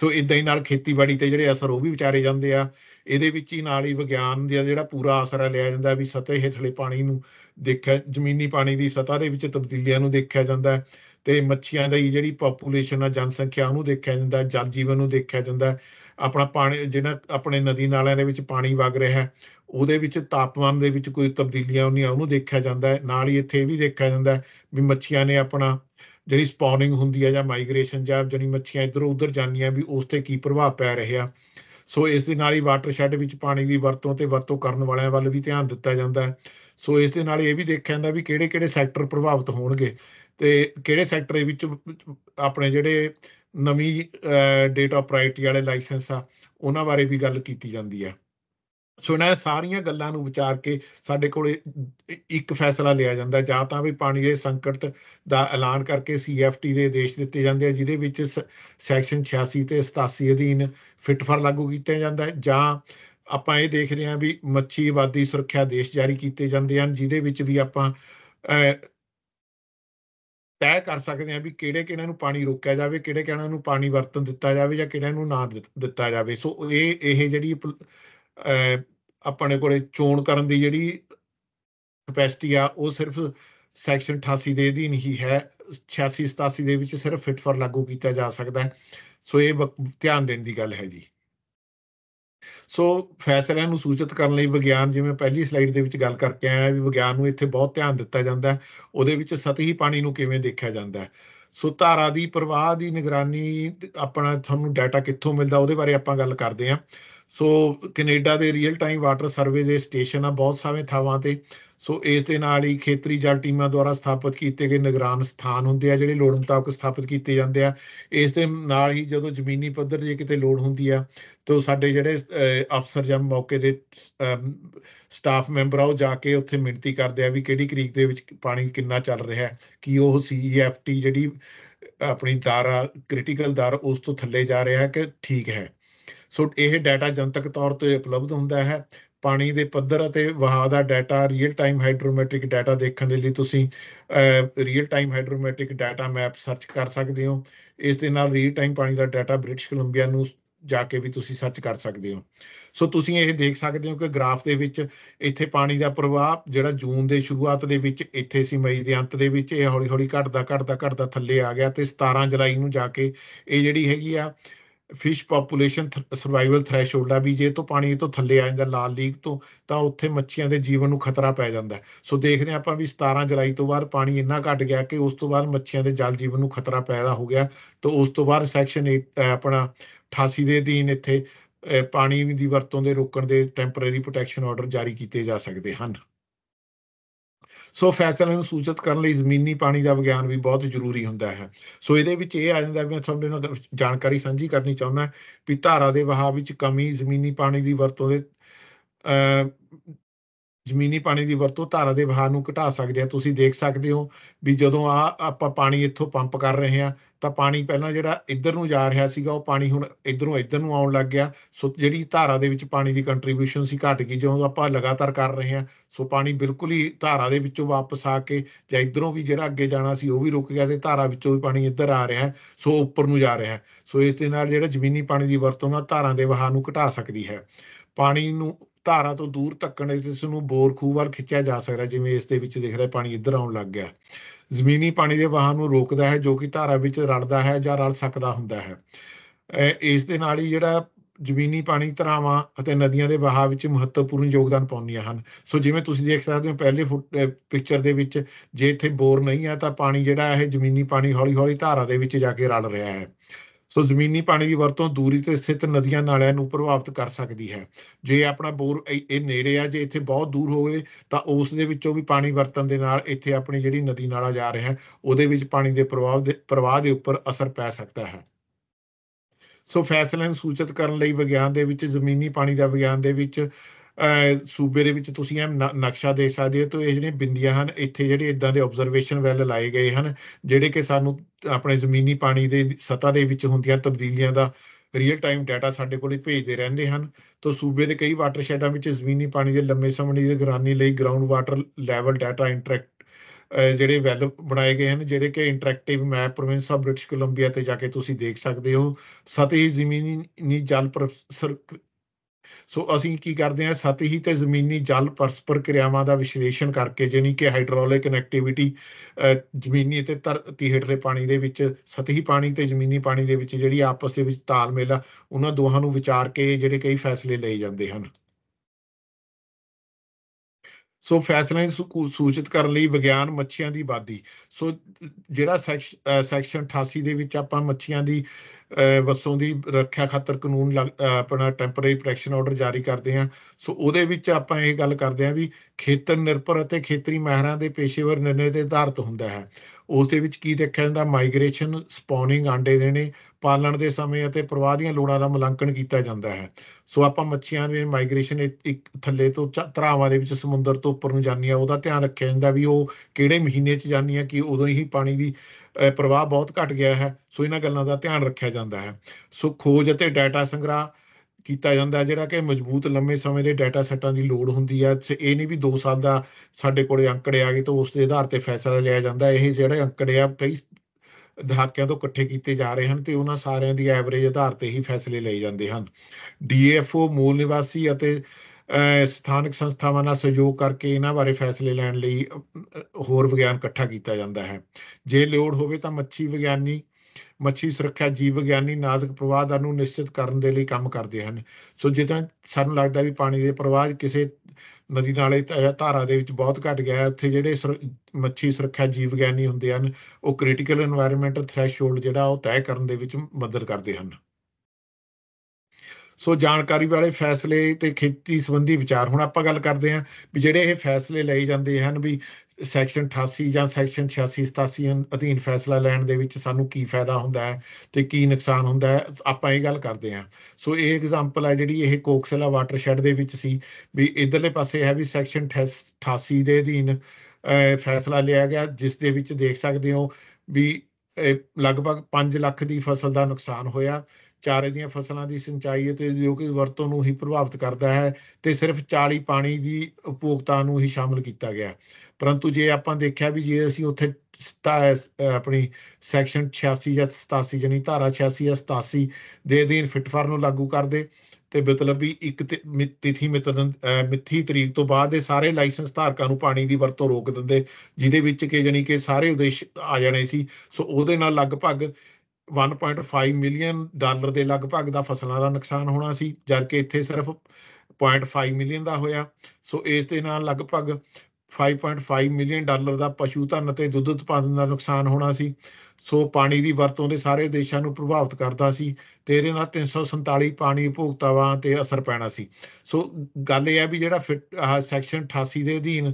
Speaker 1: ਸੋ ਇਦਾਂ ਹੀ ਨਾਲ ਖੇਤੀਬਾੜੀ ਤੇ ਜਿਹੜੇ ਅਸਰ ਉਹ ਵੀ ਵਿਚਾਰੇ ਜਾਂਦੇ ਆ ਇਹਦੇ ਵਿੱਚ ਹੀ ਨਾਲ ਹੀ ਵਿਗਿਆਨ ਦਾ ਜਿਹੜਾ ਪੂਰਾ ਆਸਰਾ ਲਿਆ ਜਾਂਦਾ ਵੀ ਸਤਹ ਹੇਠਲੇ ਪਾਣੀ ਨੂੰ ਦੇਖਿਆ ਜ਼ਮੀਨੀ ਪਾਣੀ ਦੀ ਸਤਹ ਦੇ ਵਿੱਚ ਤਬਦੀਲੀਆਂ ਨੂੰ ਦੇਖਿਆ ਜਾਂਦਾ ਤੇ ਮੱਛੀਆਂ ਦੀ ਜਿਹੜੀ ਪੋਪੂਲੇਸ਼ਨ ਆ ਜਨਸੰਖਿਆ ਉਹਨੂੰ ਦੇਖਿਆ ਜਾਂਦਾ ਜਲ ਜੀਵਨ ਨੂੰ ਦੇਖਿਆ ਜਾਂਦਾ ਆਪਣਾ ਪਾਣੀ ਜਿਹੜਾ ਆਪਣੇ ਨਦੀ ਨਾਲਿਆਂ ਦੇ ਵਿੱਚ ਪਾਣੀ ਵਗ ਰਿਹਾ ਹੈ ਉਹਦੇ ਵਿੱਚ ਤਾਪਮਾਨ ਦੇ ਵਿੱਚ ਕੋਈ ਤਬਦੀਲੀਆਂ ਹੁੰਦੀਆਂ ਉਹਨੂੰ ਦੇਖਿਆ ਜਾਂਦਾ ਨਾਲ ਹੀ ਇੱਥੇ ਵੀ ਦੇਖਿਆ ਜਾਂਦਾ ਵੀ ਮੱਛੀਆਂ ਨੇ ਆਪਣਾ ਜਿਹੜੀ ਸਪਾਉਨਿੰਗ ਹੁੰਦੀ ਹੈ ਜਾਂ ਮਾਈਗ੍ਰੇਸ਼ਨ ਜਾਂ ਜਿਹੜੀ ਮੱਛੀਆਂ ਇਧਰ ਉਧਰ ਜਾਂਦੀਆਂ ਵੀ ਉਸ ਤੇ ਕੀ ਪ੍ਰਭਾਵ ਪੈ ਰਿਹਾ ਸੋ ਇਸ ਦੇ ਨਾਲ ਹੀ ਵਾਟਰਸ਼ੈੱਡ ਵਿੱਚ ਪਾਣੀ ਦੀ ਵਰਤੋਂ ਤੇ ਵਰਤੋਂ ਕਰਨ ਵਾਲਿਆਂ ਵੱਲ ਵੀ ਧਿਆਨ ਦਿੱਤਾ ਜਾਂਦਾ ਹੈ ਸੋ ਇਸ ਦੇ ਨਾਲ ਇਹ ਵੀ ਦੇਖਿਆ ਜਾਂਦਾ ਵੀ ਕਿਹੜੇ ਕਿਹੜੇ ਸੈਕਟਰ ਪ੍ਰਭਾਵਿਤ ਹੋਣਗੇ ਤੇ ਕਿਹੜੇ ਸੈਕਟਰ ਦੇ ਵਿੱਚ ਆਪਣੇ ਜਿਹੜੇ ਨਵੀਂ ਡੇਟਾ ਪ੍ਰਾਇਰਟੀ ਵਾਲੇ ਲਾਇਸੈਂਸ ਆ ਉਹਨਾਂ ਬਾਰੇ ਵੀ ਗੱਲ ਕੀਤੀ ਜਾਂਦੀ ਹੈ ਸੋ ਇਹਨਾਂ ਸਾਰੀਆਂ ਗੱਲਾਂ ਨੂੰ ਵਿਚਾਰ ਕੇ ਸਾਡੇ ਕੋਲੇ ਇੱਕ ਫੈਸਲਾ ਲਿਆ ਜਾਂਦਾ ਜਾਂ ਤਾਂ ਵੀ ਪਾਣੀ ਦੇ ਸੰਕਟ ਦਾ ਐਲਾਨ ਕਰਕੇ ਸੀਐਫਟੀ ਦੇ ਆਦੇਸ਼ ਦਿੱਤੇ ਜਾਂਦੇ ਆ ਜਿਹਦੇ ਵਿੱਚ ਸੈਕਸ਼ਨ 86 ਤੇ 87 ਅਧੀਨ ਫਿਟ ਫਾਰ ਲਾਗੂ ਕੀਤਾ ਜਾਂਦਾ ਹੈ ਜਾਂ ਆਪਾਂ ਇਹ ਦੇਖਦੇ ਹਾਂ ਵੀ ਮੱਛੀ ਆਬਾਦੀ ਸੁਰੱਖਿਆ ਆਦੇਸ਼ ਜਾਰੀ ਕੀਤੇ ਜਾਂਦੇ ਹਨ ਜਿਹਦੇ ਵਿੱਚ ਵੀ ਆਪਾਂ ਤੈ ਕਰ ਸਕਦੇ ਆ ਵੀ ਕਿਹੜੇ ਕਿਹਨਾਂ ਨੂੰ ਪਾਣੀ ਰੋਕਿਆ ਜਾਵੇ ਕਿਹੜੇ ਕਿਹਨਾਂ ਨੂੰ ਪਾਣੀ ਵਰਤਨ ਦਿੱਤਾ ਜਾਵੇ ਜਾਂ ਕਿਹੜੇ ਨੂੰ ਨਾ ਦਿੱਤਾ ਜਾਵੇ ਸੋ ਇਹ ਇਹ ਜਿਹੜੀ ਆਪਣੇ ਕੋਲੇ ਚੋਣ ਕਰਨ ਦੀ ਜਿਹੜੀ ਕਪੈਸਿਟੀ ਆ ਉਹ ਸਿਰਫ ਸੈਕਸ਼ਨ 88 ਦੇ ਅਧੀਨ ਹੀ ਹੈ 86 87 ਦੇ ਵਿੱਚ ਸਿਰਫ ਫਿਟ ਫਾਰ ਲਾਗੂ ਕੀਤਾ ਜਾ ਸਕਦਾ ਹੈ ਸੋ ਇਹ ਧਿਆਨ ਦੇਣ ਦੀ ਗੱਲ ਹੈ ਜੀ ਸੋ ਫੈਸਲਿਆਂ ਨੂੰ ਸੂਚਿਤ ਕਰਨ ਲਈ ਵਿਗਿਆਨ ਜਿਵੇਂ ਪਹਿਲੀ ਸਲਾਈਡ ਦੇ ਵਿੱਚ ਗੱਲ ਕਰਕੇ ਆਇਆ ਵੀ ਵਿਗਿਆਨ ਨੂੰ ਇੱਥੇ ਬਹੁਤ ਧਿਆਨ ਦਿੱਤਾ ਜਾਂਦਾ ਹੈ ਉਹਦੇ ਵਿੱਚ ਸਤਹੀ ਪਾਣੀ ਨੂੰ ਕਿਵੇਂ ਦੇਖਿਆ ਜਾਂਦਾ ਹੈ ਸੋ ਧਾਰਾ ਦੀ ਪ੍ਰਵਾਹ ਦੀ ਨਿਗਰਾਨੀ ਆਪਣਾ ਤੁਹਾਨੂੰ ਡਾਟਾ ਕਿੱਥੋਂ ਮਿਲਦਾ ਉਹਦੇ ਬਾਰੇ ਆਪਾਂ ਗੱਲ ਕਰਦੇ ਆਂ ਸੋ ਕੈਨੇਡਾ ਦੇ ਰੀਅਲ ਟਾਈਮ ਵਾਟਰ ਸਰਵੇ ਦੇ ਸਟੇਸ਼ਨ ਆ ਬਹੁਤ ਸਾਰੇ ਥਾਵਾਂ ਤੇ ਸੋ ਇਸ ਦੇ ਨਾਲ ਹੀ ਖੇਤਰੀ ਜਲ ਟੀਮਾਂ ਦੁਆਰਾ ਸਥਾਪਿਤ ਕੀਤੇ ਗਏ ਨਿਗਰਾਨ ਸਥਾਨ ਹੁੰਦੇ ਆ ਜਿਹੜੇ ਲੋੜ ਮੁਤਾਬਕ ਸਥਾਪਿਤ ਕੀਤੇ ਜਾਂਦੇ ਆ ਇਸ ਦੇ ਨਾਲ ਹੀ ਜਦੋਂ ਜ਼ਮੀਨੀ ਪੱਧਰ ਜੇ ਕਿਤੇ ਲੋੜ ਹੁੰਦੀ ਆ ਤਾਂ ਸਾਡੇ ਜਿਹੜੇ ਅਫਸਰ ਜਾਂ ਮੌਕੇ ਦੇ ਸਟਾਫ ਮੈਂਬਰ ਆ ਉਹ ਜਾ ਕੇ ਉੱਥੇ ਮਿੰਤੀ ਕਰਦੇ ਆ ਵੀ ਕਿਹੜੀ ਕ੍ਰੀਕ ਦੇ ਵਿੱਚ ਪਾਣੀ ਕਿੰਨਾ ਚੱਲ ਰਿਹਾ ਹੈ ਕਿ ਉਹ ਸੀਐਫਟੀ e ਜਿਹੜੀ ਆਪਣੀ ਦਰ ਕ੍ਰਿਟੀਕਲ ਦਰ ਉਸ ਤੋਂ ਥੱਲੇ ਜਾ ਰਿਹਾ ਹੈ ਕਿ ਠੀਕ ਹੈ ਸੋ ਇਹ ਡਾਟਾ ਜਨਤਕ ਤੌਰ ਤੇ ਉਪਲਬਧ ਹੁੰਦਾ ਹੈ ਪਾਣੀ ਦੇ ਪੱਧਰ ਅਤੇ ਵਹਾਅ ਦਾ data real time hydrometric data ਦੇਖਣ ਦੇ ਲਈ ਤੁਸੀਂ real time hydrometric data map search ਕਰ ਸਕਦੇ ਹੋ ਇਸ ਦੇ ਨਾਲ ਰੀਅਲ ਟਾਈਮ ਪਾਣੀ ਦਾ ਡਾਟਾ ਬ੍ਰਿਟਿਸ਼ ਕੋਲੰਬੀਆ ਨੂੰ ਜਾ ਕੇ ਵੀ ਤੁਸੀਂ ਸਰਚ ਕਰ ਸਕਦੇ ਹੋ ਸੋ ਤੁਸੀਂ ਇਹ ਦੇਖ ਸਕਦੇ ਹੋ ਕਿ ਗ੍ਰਾਫ ਦੇ ਵਿੱਚ ਇੱਥੇ ਪਾਣੀ ਦਾ ਪ੍ਰਵਾਹ ਜਿਹੜਾ ਜੂਨ ਦੇ ਸ਼ੁਰੂਆਤ ਦੇ ਵਿੱਚ ਇੱਥੇ ਸੀ ਮਈ ਦੇ ਅੰਤ ਦੇ ਵਿੱਚ ਇਹ ਹੌਲੀ-ਹੌਲੀ ਘਟਦਾ ਘਟਦਾ ਘਟਦਾ ਥੱਲੇ ਆ ਗਿਆ ਤੇ 17 ਜੁਲਾਈ ਨੂੰ ਜਾ ਕੇ ਇਹ ਜਿਹੜੀ ਹੈਗੀ ਆ ਫਿਸ਼ ਪੋਪੂਲੇਸ਼ਨ ਸਰਵਾਈਵਲ ਥ੍ਰੈਸ਼ਹੋਲਡ ਆ ਵੀ ਜੇ ਤੋਂ ਪਾਣੀ ਤੋਂ ਥੱਲੇ ਆ ਜਾਂਦਾ ਲਾਲ ਲੀਕ ਤੋਂ ਤਾਂ ਉੱਥੇ ਮੱਛੀਆਂ ਦੇ ਜੀਵਨ ਨੂੰ ਖਤਰਾ ਪੈ ਜਾਂਦਾ ਸੋ ਦੇਖਦੇ ਆਪਾਂ ਵੀ 17 ਜੁਲਾਈ ਤੋਂ ਬਾਅਦ ਪਾਣੀ ਇੰਨਾ ਘਟ ਗਿਆ ਕਿ ਉਸ ਤੋਂ ਬਾਅਦ ਮੱਛੀਆਂ ਦੇ ਜਲ ਜੀਵਨ ਨੂੰ ਖਤਰਾ ਪੈਦਾ ਹੋ ਗਿਆ ਤਾਂ ਉਸ ਤੋਂ ਬਾਅਦ ਸੈਕਸ਼ਨ 8 ਆਪਣਾ 88 ਦੇ ਅਧੀਨ ਇੱਥੇ ਪਾਣੀ ਦੀ ਵਰਤੋਂ ਦੇ ਰੋਕਣ ਦੇ ਟੈਂਪਰੇਰੀ ਪ੍ਰੋਟੈਕਸ਼ਨ ਆਰਡਰ ਜਾਰੀ ਕੀਤੇ ਜਾ ਸਕਦੇ ਹਨ ਸੋ ਫੈਸਲੇ ਨੂੰ ਸੂਚਿਤ ਕਰਨ ਲਈ ਜ਼ਮੀਨੀ ਪਾਣੀ ਦਾ ਵਿਗਿਆਨ ਵੀ ਬਹੁਤ ਜ਼ਰੂਰੀ ਹੁੰਦਾ ਹੈ ਸੋ ਇਹਦੇ ਵਿੱਚ ਇਹ ਆ ਜਾਂਦਾ ਮੈਂ ਤੁਹਾਨੂੰ ਨਾਲ ਜਾਣਕਾਰੀ ਸਾਂਝੀ ਕਰਨੀ ਚਾਹੁੰਦਾ ਵੀ ਧਾਰਾ ਦੇ ਵਹਾਅ ਵਿੱਚ ਕਮੀ ਜ਼ਮੀਨੀ ਪਾਣੀ ਦੀ ਵਰਤੋਂ ਦੇ ਜ਼ਮੀਨੀ ਪਾਣੀ ਦੀ ਵਰਤੋਂ ਧਾਰਾ ਦੇ ਵਹਾਅ ਨੂੰ ਘਟਾ ਸਕਦੇ ਆ ਤੁਸੀਂ ਦੇਖ ਸਕਦੇ ਹੋ ਵੀ ਜਦੋਂ ਆ ਆਪਾਂ ਪਾਣੀ ਇੱਥੋਂ ਪੰਪ ਕਰ ਰਹੇ ਆ ਤਾਂ ਪਾਣੀ ਪਹਿਲਾਂ ਜਿਹੜਾ ਇੱਧਰ ਨੂੰ ਜਾ ਰਿਹਾ ਸੀਗਾ ਉਹ ਪਾਣੀ ਹੁਣ ਇੱਧਰੋਂ ਇੱਧਰ ਨੂੰ ਆਉਣ ਲੱਗ ਗਿਆ ਸੋ ਜਿਹੜੀ ਧਾਰਾ ਦੇ ਵਿੱਚ ਪਾਣੀ ਦੀ ਕੰਟਰੀਬਿਊਸ਼ਨ ਸੀ ਘਟ ਗਈ ਜਦੋਂ ਆਪਾਂ ਲਗਾਤਾਰ ਕਰ ਰਹੇ ਆ ਸੋ ਪਾਣੀ ਬਿਲਕੁਲ ਹੀ ਧਾਰਾ ਦੇ ਵਿੱਚੋਂ ਵਾਪਸ ਆ ਕੇ ਜਾਂ ਇੱਧਰੋਂ ਵੀ ਜਿਹੜਾ ਅੱਗੇ ਜਾਣਾ ਸੀ ਉਹ ਵੀ ਰੁਕ ਗਿਆ ਤੇ ਧਾਰਾ ਵਿੱਚੋਂ ਵੀ ਪਾਣੀ ਇੱਧਰ ਆ ਰਿਹਾ ਸੋ ਉੱਪਰ ਨੂੰ ਜਾ ਰਿਹਾ ਸੋ ਇਸ ਦੇ ਨਾਲ ਜਿਹੜਾ ਜ਼ਮੀਨੀ ਪਾਣੀ ਦੀ ਵਰਤੋਂ ਨਾਲ ਧਾਰਾ ਦੇ ਵਹਾਅ ਨੂੰ ਘਟਾ ਸਕਦੀ ਹੈ ਪਾਣੀ ਨੂੰ ਧਾਰਾਂ ਤੋਂ ਦੂਰ ਧੱਕਣ ਇਸ ਨੂੰ ਬੋਰ ਖੂਹ ਵੱਲ ਖਿੱਚਿਆ ਜਾ ਸਕਦਾ ਜਿਵੇਂ ਇਸ ਦੇ ਵਿੱਚ ਦਿਖ ਰਿਹਾ ਪਾਣੀ ਇੱਧਰ ਆਉਣ ਲੱਗ ਗਿਆ ਜ਼ਮੀਨੀ ਪਾਣੀ ਦੇ ਵਹਾਅ ਨੂੰ ਰੋਕਦਾ ਹੈ ਜੋ ਕਿ ਧਾਰਾ ਵਿੱਚ ਰਲਦਾ ਹੈ ਜਾਂ ਰਲ ਸਕਦਾ ਹੁੰਦਾ ਹੈ ਇਸ ਦੇ ਨਾਲ ਹੀ ਜਿਹੜਾ ਜ਼ਮੀਨੀ ਪਾਣੀ ਧਰਾਵਾਂ ਅਤੇ ਨਦੀਆਂ ਦੇ ਵਹਾਅ ਵਿੱਚ ਮਹੱਤਵਪੂਰਨ ਯੋਗਦਾਨ ਪਾਉਂਦੀਆਂ ਹਨ ਸੋ ਜਿਵੇਂ ਤੁਸੀਂ ਦੇਖ ਸਕਦੇ ਹੋ ਪਹਿਲੇ ਪਿਕਚਰ ਦੇ ਵਿੱਚ ਜੇ ਇੱਥੇ ਬੋਰ ਨਹੀਂ ਹੈ ਤਾਂ ਪਾਣੀ ਜਿਹੜਾ ਹੈ ਜ਼ਮੀਨੀ ਪਾਣੀ ਹੌਲੀ-ਹੌਲੀ ਧਾਰਾ ਦੇ ਵਿੱਚ ਜਾ ਕੇ ਰਲ ਰਿਹਾ ਹੈ ਸੋ ਜ਼ਮੀਨੀ ਪਾਣੀ ਦੀ ਵਰਤੋਂ ਦੂਰੀ ਤੇ ਸਥਿਤ ਨਦੀਆਂ ਨਾਲਿਆਂ ਨੂੰ ਪ੍ਰਭਾਵਿਤ ਕਰ ਸਕਦੀ ਹੈ ਜੇ ਆਪਣਾ ਬੋਰ ਇਹ ਨੇੜੇ ਆ ਜੇ ਇੱਥੇ ਬਹੁਤ ਦੂਰ ਹੋਵੇ ਤਾਂ ਉਸ ਦੇ ਵਿੱਚੋਂ ਵੀ ਪਾਣੀ ਵਰਤਣ ਦੇ ਨਾਲ ਇੱਥੇ ਆਪਣੀ ਜਿਹੜੀ ਨਦੀ ਨਾਲਾ ਜਾ ਰਿਹਾ ਹੈ ਉਹਦੇ ਵਿੱਚ ਪਾਣੀ ਦੇ ਪ੍ਰਵਾਹ ਦੇ ਪ੍ਰਵਾਹ ਦੇ ਉੱਪਰ ਅਸਰ ਪੈ ਸਕਦਾ ਹੈ ਸੋ ਫੈਸਲੇ ਨੂੰ ਸੂਚਿਤ ਕਰਨ ਲਈ ਵਿਗਿਆਨ ਦੇ ਵਿੱਚ ਜ਼ਮੀਨੀ ਪਾਣੀ ਦਾ ਵਿਗਿਆਨ ਦੇ ਵਿੱਚ ਸੂਬੇ ਦੇ ਵਿੱਚ ਤੁਸੀਂ ਇਹ ਨਕਸ਼ਾ ਦੇਖ ਸਕਦੇ ਹੋ ਤਾਂ ਇਹ ਜਿਹੜੀਆਂ ਬਿੰਦੀਆਂ ਹਨ ਇੱਥੇ ਜਿਹੜੇ ਇਦਾਂ ਦੇ ਆਬਜ਼ਰਵੇਸ਼ਨ ਵੈਲ ਲਾਏ ਗਏ ਹਨ ਜਿਹੜੇ ਕਿ ਸਾਨੂੰ ਆਪਣੇ ਜ਼ਮੀਨੀ ਪਾਣੀ ਦੇ ਸਤਾ ਦੇ ਵਿੱਚ ਹੁੰਦੀਆਂ ਤਬਦੀਲੀਆਂ ਦਾ ਰੀਅਲ ਟਾਈਮ ਡਾਟਾ ਸਾਡੇ ਕੋਲੇ ਭੇਜਦੇ ਰਹਿੰਦੇ ਹਨ ਤੋਂ ਸੂਬੇ ਦੇ ਕਈ ਵਾਟਰਸ਼ੈਡਾਂ ਵਿੱਚ ਜ਼ਮੀਨੀ ਪਾਣੀ ਦੇ ਲੰਮੇ ਸਮੇਂ ਦੀ ਨਿਗਰਾਨੀ ਲਈ ground water level data interact ਜਿਹੜੇ ਵੈਲ ਬਣਾਏ ਗਏ ਹਨ ਜਿਹੜੇ ਕਿ interactive map province of British Columbia ਤੇ ਜਾ ਕੇ ਤੁਸੀਂ ਦੇਖ ਸਕਦੇ ਹੋ ਸਤਹੀ ਜ਼ਮੀਨੀ ਜਲ ਸੋ ਅਸੀਂ ਕੀ ਕਰਦੇ ਹਾਂ ਸਤਹੀ ਤੇ ਜ਼ਮੀਨੀ ਜਲ ਪਰਸਪਰ ਕਿਰਿਆਵਾਂ ਦਾ ਵਿਸ਼ਲੇਸ਼ਣ ਕਰਕੇ ਜਿਹੜੀ ਕਿ ਹਾਈਡਰੋਲਿਕ ਕਨੈਕਟੀਵਿਟੀ ਜ਼ਮੀਨੀ ਤੇ ਧਰਤੀ ਹੇਠਲੇ ਪਾਣੀ ਦੇ ਵਿੱਚ ਸਤਹੀ ਪਾਣੀ ਤੇ ਜ਼ਮੀਨੀ ਪਾਣੀ ਦੇ ਵਿੱਚ ਜਿਹੜੀ ਆਪਸ ਦੇ ਵਿੱਚ ਤਾਲਮੇਲ ਆ ਉਹਨਾਂ ਦੋਹਾਂ ਨੂੰ ਵਿਚਾਰ ਕੇ ਜਿਹੜੇ ਕਈ ਫੈਸਲੇ ਲਏ ਜਾਂਦੇ ਹਨ ਸੋ ਫੈਸਲੇ ਸੂਚਿਤ ਕਰਨ ਲਈ ਵਿਗਿਆਨ ਮੱਛੀਆਂ ਦੀ ਬਾਦੀ ਸੋ ਜਿਹੜਾ ਸੈਕਸ਼ਨ 88 ਦੇ ਵਿੱਚ ਆਪਾਂ ਮੱਛੀਆਂ ਦੀ ਵਸੋਂ ਦੀ ਰੱਖਿਆ ਖਾਤਰ ਕਾਨੂੰਨ ਆਪਣਾ ਟੈਂਪਰੇਰੀ ਪ੍ਰੋਟੈਕਸ਼ਨ ਆਰਡਰ ਜਾਰੀ ਕਰਦੇ ਹਾਂ ਸੋ ਉਹਦੇ ਵਿੱਚ ਆਪਾਂ ਇਹ ਗੱਲ ਕਰਦੇ ਹਾਂ ਵੀ ਖੇਤਰ ਨਿਰਭਰ ਅਤੇ ਖੇਤਰੀ ਮਹਿਰਾਂ ਦੇ ਪੇਸ਼ੇਵਰ ਨਿਰਣੇ ਤੇ ਆਧਾਰਿਤ ਹੁੰਦਾ ਹੈ ਉਸ ਦੇ ਵਿੱਚ ਕੀ ਦੇਖਿਆ ਜਾਂਦਾ ਮਾਈਗ੍ਰੇਸ਼ਨ ਸਪਾਉਨਿੰਗ ਆਂਡੇ ਦੇਣੇ ਪਾਲਣ ਦੇ ਸਮੇਂ ਅਤੇ ਪ੍ਰਵਾਹ ਦੀਆਂ ਲੋੜਾਂ ਦਾ ਮੁਲਾਂਕਣ ਕੀਤਾ ਜਾਂਦਾ ਹੈ ਸੋ ਆਪਾਂ ਮੱਛੀਆਂ ਦੇ ਮਾਈਗ੍ਰੇਸ਼ਨ ਇੱਕ ਥੱਲੇ ਤੋਂ ਧਰਾਵਾਂ ਦੇ ਵਿੱਚ ਸਮੁੰਦਰ ਤੋਂ ਉੱਪਰ ਨੂੰ ਜਾਂਦੀਆਂ ਉਹਦਾ ਧਿਆਨ ਰੱਖਿਆ ਜਾਂਦਾ ਵੀ ਉਹ ਕਿਹੜੇ ਮਹੀਨੇ 'ਚ ਜਾਂਦੀਆਂ ਕਿ ਉਦੋਂ ਹੀ ਪਾਣੀ ਦੀ ਪ੍ਰਵਾਹ ਬਹੁਤ ਘਟ ਗਿਆ ਹੈ ਸੋ ਇਹਨਾਂ ਗੱਲਾਂ ਦਾ ਧਿਆਨ ਰੱਖਿਆ ਜਾਂਦਾ ਹੈ ਸੋ ਖੋਜ ਅਤੇ ਡਾਟਾ ਸੰਗ੍ਰਹਿ ਕੀਤਾ ਜਾਂਦਾ ਜਿਹੜਾ ਕਿ ਮਜ਼ਬੂਤ ਲੰਮੇ ਸਮੇਂ ਦੇ ਡਾਟਾ ਸੈਟਾਂ ਦੀ ਲੋੜ ਹੁੰਦੀ ਹੈ ਇਹ ਨਹੀਂ ਵੀ 2 ਸਾਲ ਦਾ ਸਾਡੇ ਕੋਲੇ ਅੰਕੜੇ ਆ ਗਏ ਤਾਂ ਉਸ ਦੇ ਆਧਾਰ ਤੇ ਫੈਸਲਾ ਲਿਆ ਜਾਂਦਾ ਇਹ ਜਿਹੜੇ ਅੰਕੜੇ ਆ ਕਈ ਦਹਾਕਿਆਂ ਤੋਂ ਇਕੱਠੇ ਕੀਤੇ ਜਾ ਰਹੇ ਹਨ ਤੇ ਉਹਨਾਂ ਸਾਰਿਆਂ ਦੀ ਐਵਰੇਜ ਆਧਾਰ ਤੇ ਹੀ ਫੈਸਲੇ ਲਏ ਜਾਂਦੇ ਹਨ ਡੀਐਫਓ ਮੂਲ ਨਿਵਾਸੀ ਅਤੇ ਸਥਾਨਕ ਸੰਸਥਾਵਾਂ ਨਾਲ ਸਹਿਯੋਗ ਕਰਕੇ ਇਹਨਾਂ ਬਾਰੇ ਫੈਸਲੇ ਲੈਣ ਲਈ ਹੋਰ ਵਿਗਿਆਨ ਇਕੱਠਾ ਕੀਤਾ ਜਾਂਦਾ ਹੈ ਜੇ ਲੋੜ ਹੋਵੇ ਤਾਂ ਮੱਛੀ ਵਿਗਿਆਨੀ ਮੱਛੀ ਸੁਰੱਖਿਆ ਜੀਵ ਵਿਗਿਆਨੀ ਨਾਜ਼ੁਕ ਪ੍ਰਵਾਹ ਦਰ ਨੂੰ ਨਿਸ਼ਚਿਤ ਕਰਨ ਦੇ ਲਈ ਕੰਮ ਕਰਦੇ ਹਨ ਸੋ ਜਿੱਦਾਂ ਸਾਨੂੰ ਲੱਗਦਾ ਵੀ ਪਾਣੀ ਦੇ ਪ੍ਰਵਾਹ ਕਿਸੇ ਨਦੀ ਨਾਲੇ ਧਾਰਾ ਦੇ ਵਿੱਚ ਬਹੁਤ ਘਟ ਗਿਆ ਹੈ ਉੱਥੇ ਜਿਹੜੇ ਮੱਛੀ ਸੁਰੱਖਿਆ ਜੀਵ ਵਿਗਿਆਨੀ ਹੁੰਦੇ ਹਨ ਉਹ ਕ੍ਰਿਟੀਕਲ এনवायरमेंटਲ ਥ੍ਰੈਸ਼ਹੋਲਡ ਜਿਹੜਾ ਉਹ ਤੈਅ ਕਰਨ ਦੇ ਵਿੱਚ ਮਦਦ ਕਰਦੇ ਹਨ ਸੋ ਜਾਣਕਾਰੀ ਵਾਲੇ ਫੈਸਲੇ ਤੇ ਖੇਤੀ ਸੰਬੰਧੀ ਵਿਚਾਰ ਹੁਣ ਆਪਾਂ ਗੱਲ ਕਰਦੇ ਹਾਂ ਵੀ ਜਿਹੜੇ ਇਹ ਫੈਸਲੇ ਲਏ ਜਾਂਦੇ ਹਨ ਵੀ ਸੈਕਸ਼ਨ 88 ਜਾਂ ਸੈਕਸ਼ਨ 86 87 ਅਧੀਨ ਫੈਸਲਾ ਲੈਣ ਦੇ ਵਿੱਚ ਸਾਨੂੰ ਕੀ ਫਾਇਦਾ ਹੁੰਦਾ ਹੈ ਤੇ ਕੀ ਨੁਕਸਾਨ ਹੁੰਦਾ ਹੈ ਆਪਾਂ ਇਹ ਗੱਲ ਕਰਦੇ ਹਾਂ ਸੋ ਇਹ ਐਗਜ਼ਾਮਪਲ ਹੈ ਜਿਹੜੀ ਇਹ ਕੋਕਸਲਾ ਵਾਟਰਸ਼ੈਡ ਦੇ ਵਿੱਚ ਸੀ ਵੀ ਇਧਰਲੇ ਪਾਸੇ ਹੈ ਵੀ ਸੈਕਸ਼ਨ 88 ਦੇ ਅਧੀਨ ਫੈਸਲਾ ਲਿਆ ਗਿਆ ਜਿਸ ਦੇ ਵਿੱਚ ਦੇਖ ਸਕਦੇ ਹੋ ਵੀ ਲਗਭਗ 5 ਲੱਖ ਦੀ ਫਸਲ ਦਾ ਨੁਕਸਾਨ ਹੋਇਆ ਚਾਰੇ ਦੀਆਂ ਫਸਲਾਂ ਦੀ ਸਿੰਚਾਈ ਤੇ ਜੋ ਕਿ ਵਰਤੋਂ ਨੂੰ ਹੀ ਪ੍ਰਭਾਵਿਤ ਕਰਦਾ ਹੈ ਤੇ ਸਿਰਫ 40 ਪਾਣੀ ਦੀ ਉਪਭੋਗਤਾ ਨੂੰ ਹੀ ਸ਼ਾਮਲ ਕੀਤਾ ਗਿਆ ਪਰੰਤੂ ਜੇ ਆਪਾਂ ਦੇਖਿਆ ਵੀ ਜੇ ਅਸੀਂ ਉੱਥੇ ਆਪਣੀ ਸੈਕਸ਼ਨ 86 ਜਾਂ 87 ਜਾਨੀ ਧਾਰਾ 86 ਜਾਂ 87 ਦੇ ਅਧੀਨ ਫਿਟਫਰ ਨੂੰ ਲਾਗੂ ਕਰਦੇ ਤੇ ਬਤਲਬੀ ਇੱਕ ਤਿਥੀ ਮਿੱਥੀ ਤਰੀਕ ਤੋਂ ਬਾਅਦ ਦੇ ਸਾਰੇ ਲਾਇਸੈਂਸ ਧਾਰਕਾਂ ਨੂੰ ਪਾਣੀ ਦੀ ਵਰਤੋਂ ਰੋਕ ਦਿੰਦੇ ਜਿਹਦੇ ਵਿੱਚ ਕਿ ਜਾਨੀ ਕਿ ਸਾਰੇ ਉਦੇਸ਼ ਆ ਜਾਣੇ ਸੀ ਸੋ ਉਹਦੇ ਨਾਲ ਲਗਭਗ 1.5 ਮਿਲੀਅਨ ਡਾਲਰ ਦੇ ਲਗਭਗ ਦਾ ਫਸਲਾਂ ਦਾ ਨੁਕਸਾਨ ਹੋਣਾ ਸੀ ਜਦ ਕਿ ਇੱਥੇ ਸਿਰਫ 0.5 ਮਿਲੀਅਨ ਦਾ ਹੋਇਆ ਸੋ ਇਸ ਦੇ ਨਾਲ ਲਗਭਗ 5.5 ਮਿਲੀਅਨ ਡਾਲਰ ਦਾ ਪਸ਼ੂ ਧਨ ਅਤੇ ਦੁੱਧ ਉਤਪਾਦਨ ਦਾ ਨੁਕਸਾਨ ਹੋਣਾ ਸੀ ਸੋ ਪਾਣੀ ਦੀ ਵਰਤੋਂ ਦੇ ਸਾਰੇ ਦੇਸ਼ਾਂ ਨੂੰ ਪ੍ਰਭਾਵਿਤ ਕਰਦਾ ਸੀ ਤੇ ਇਹਦੇ ਨਾਲ 347 ਪਾਣੀ ਉਪਭੋਗਤਾਵਾਂ ਤੇ ਅਸਰ ਪੈਣਾ ਸੀ ਸੋ ਗੱਲ ਇਹ ਹੈ ਵੀ ਜਿਹੜਾ ਸੈਕਸ਼ਨ 88 ਦੇ ਅਧੀਨ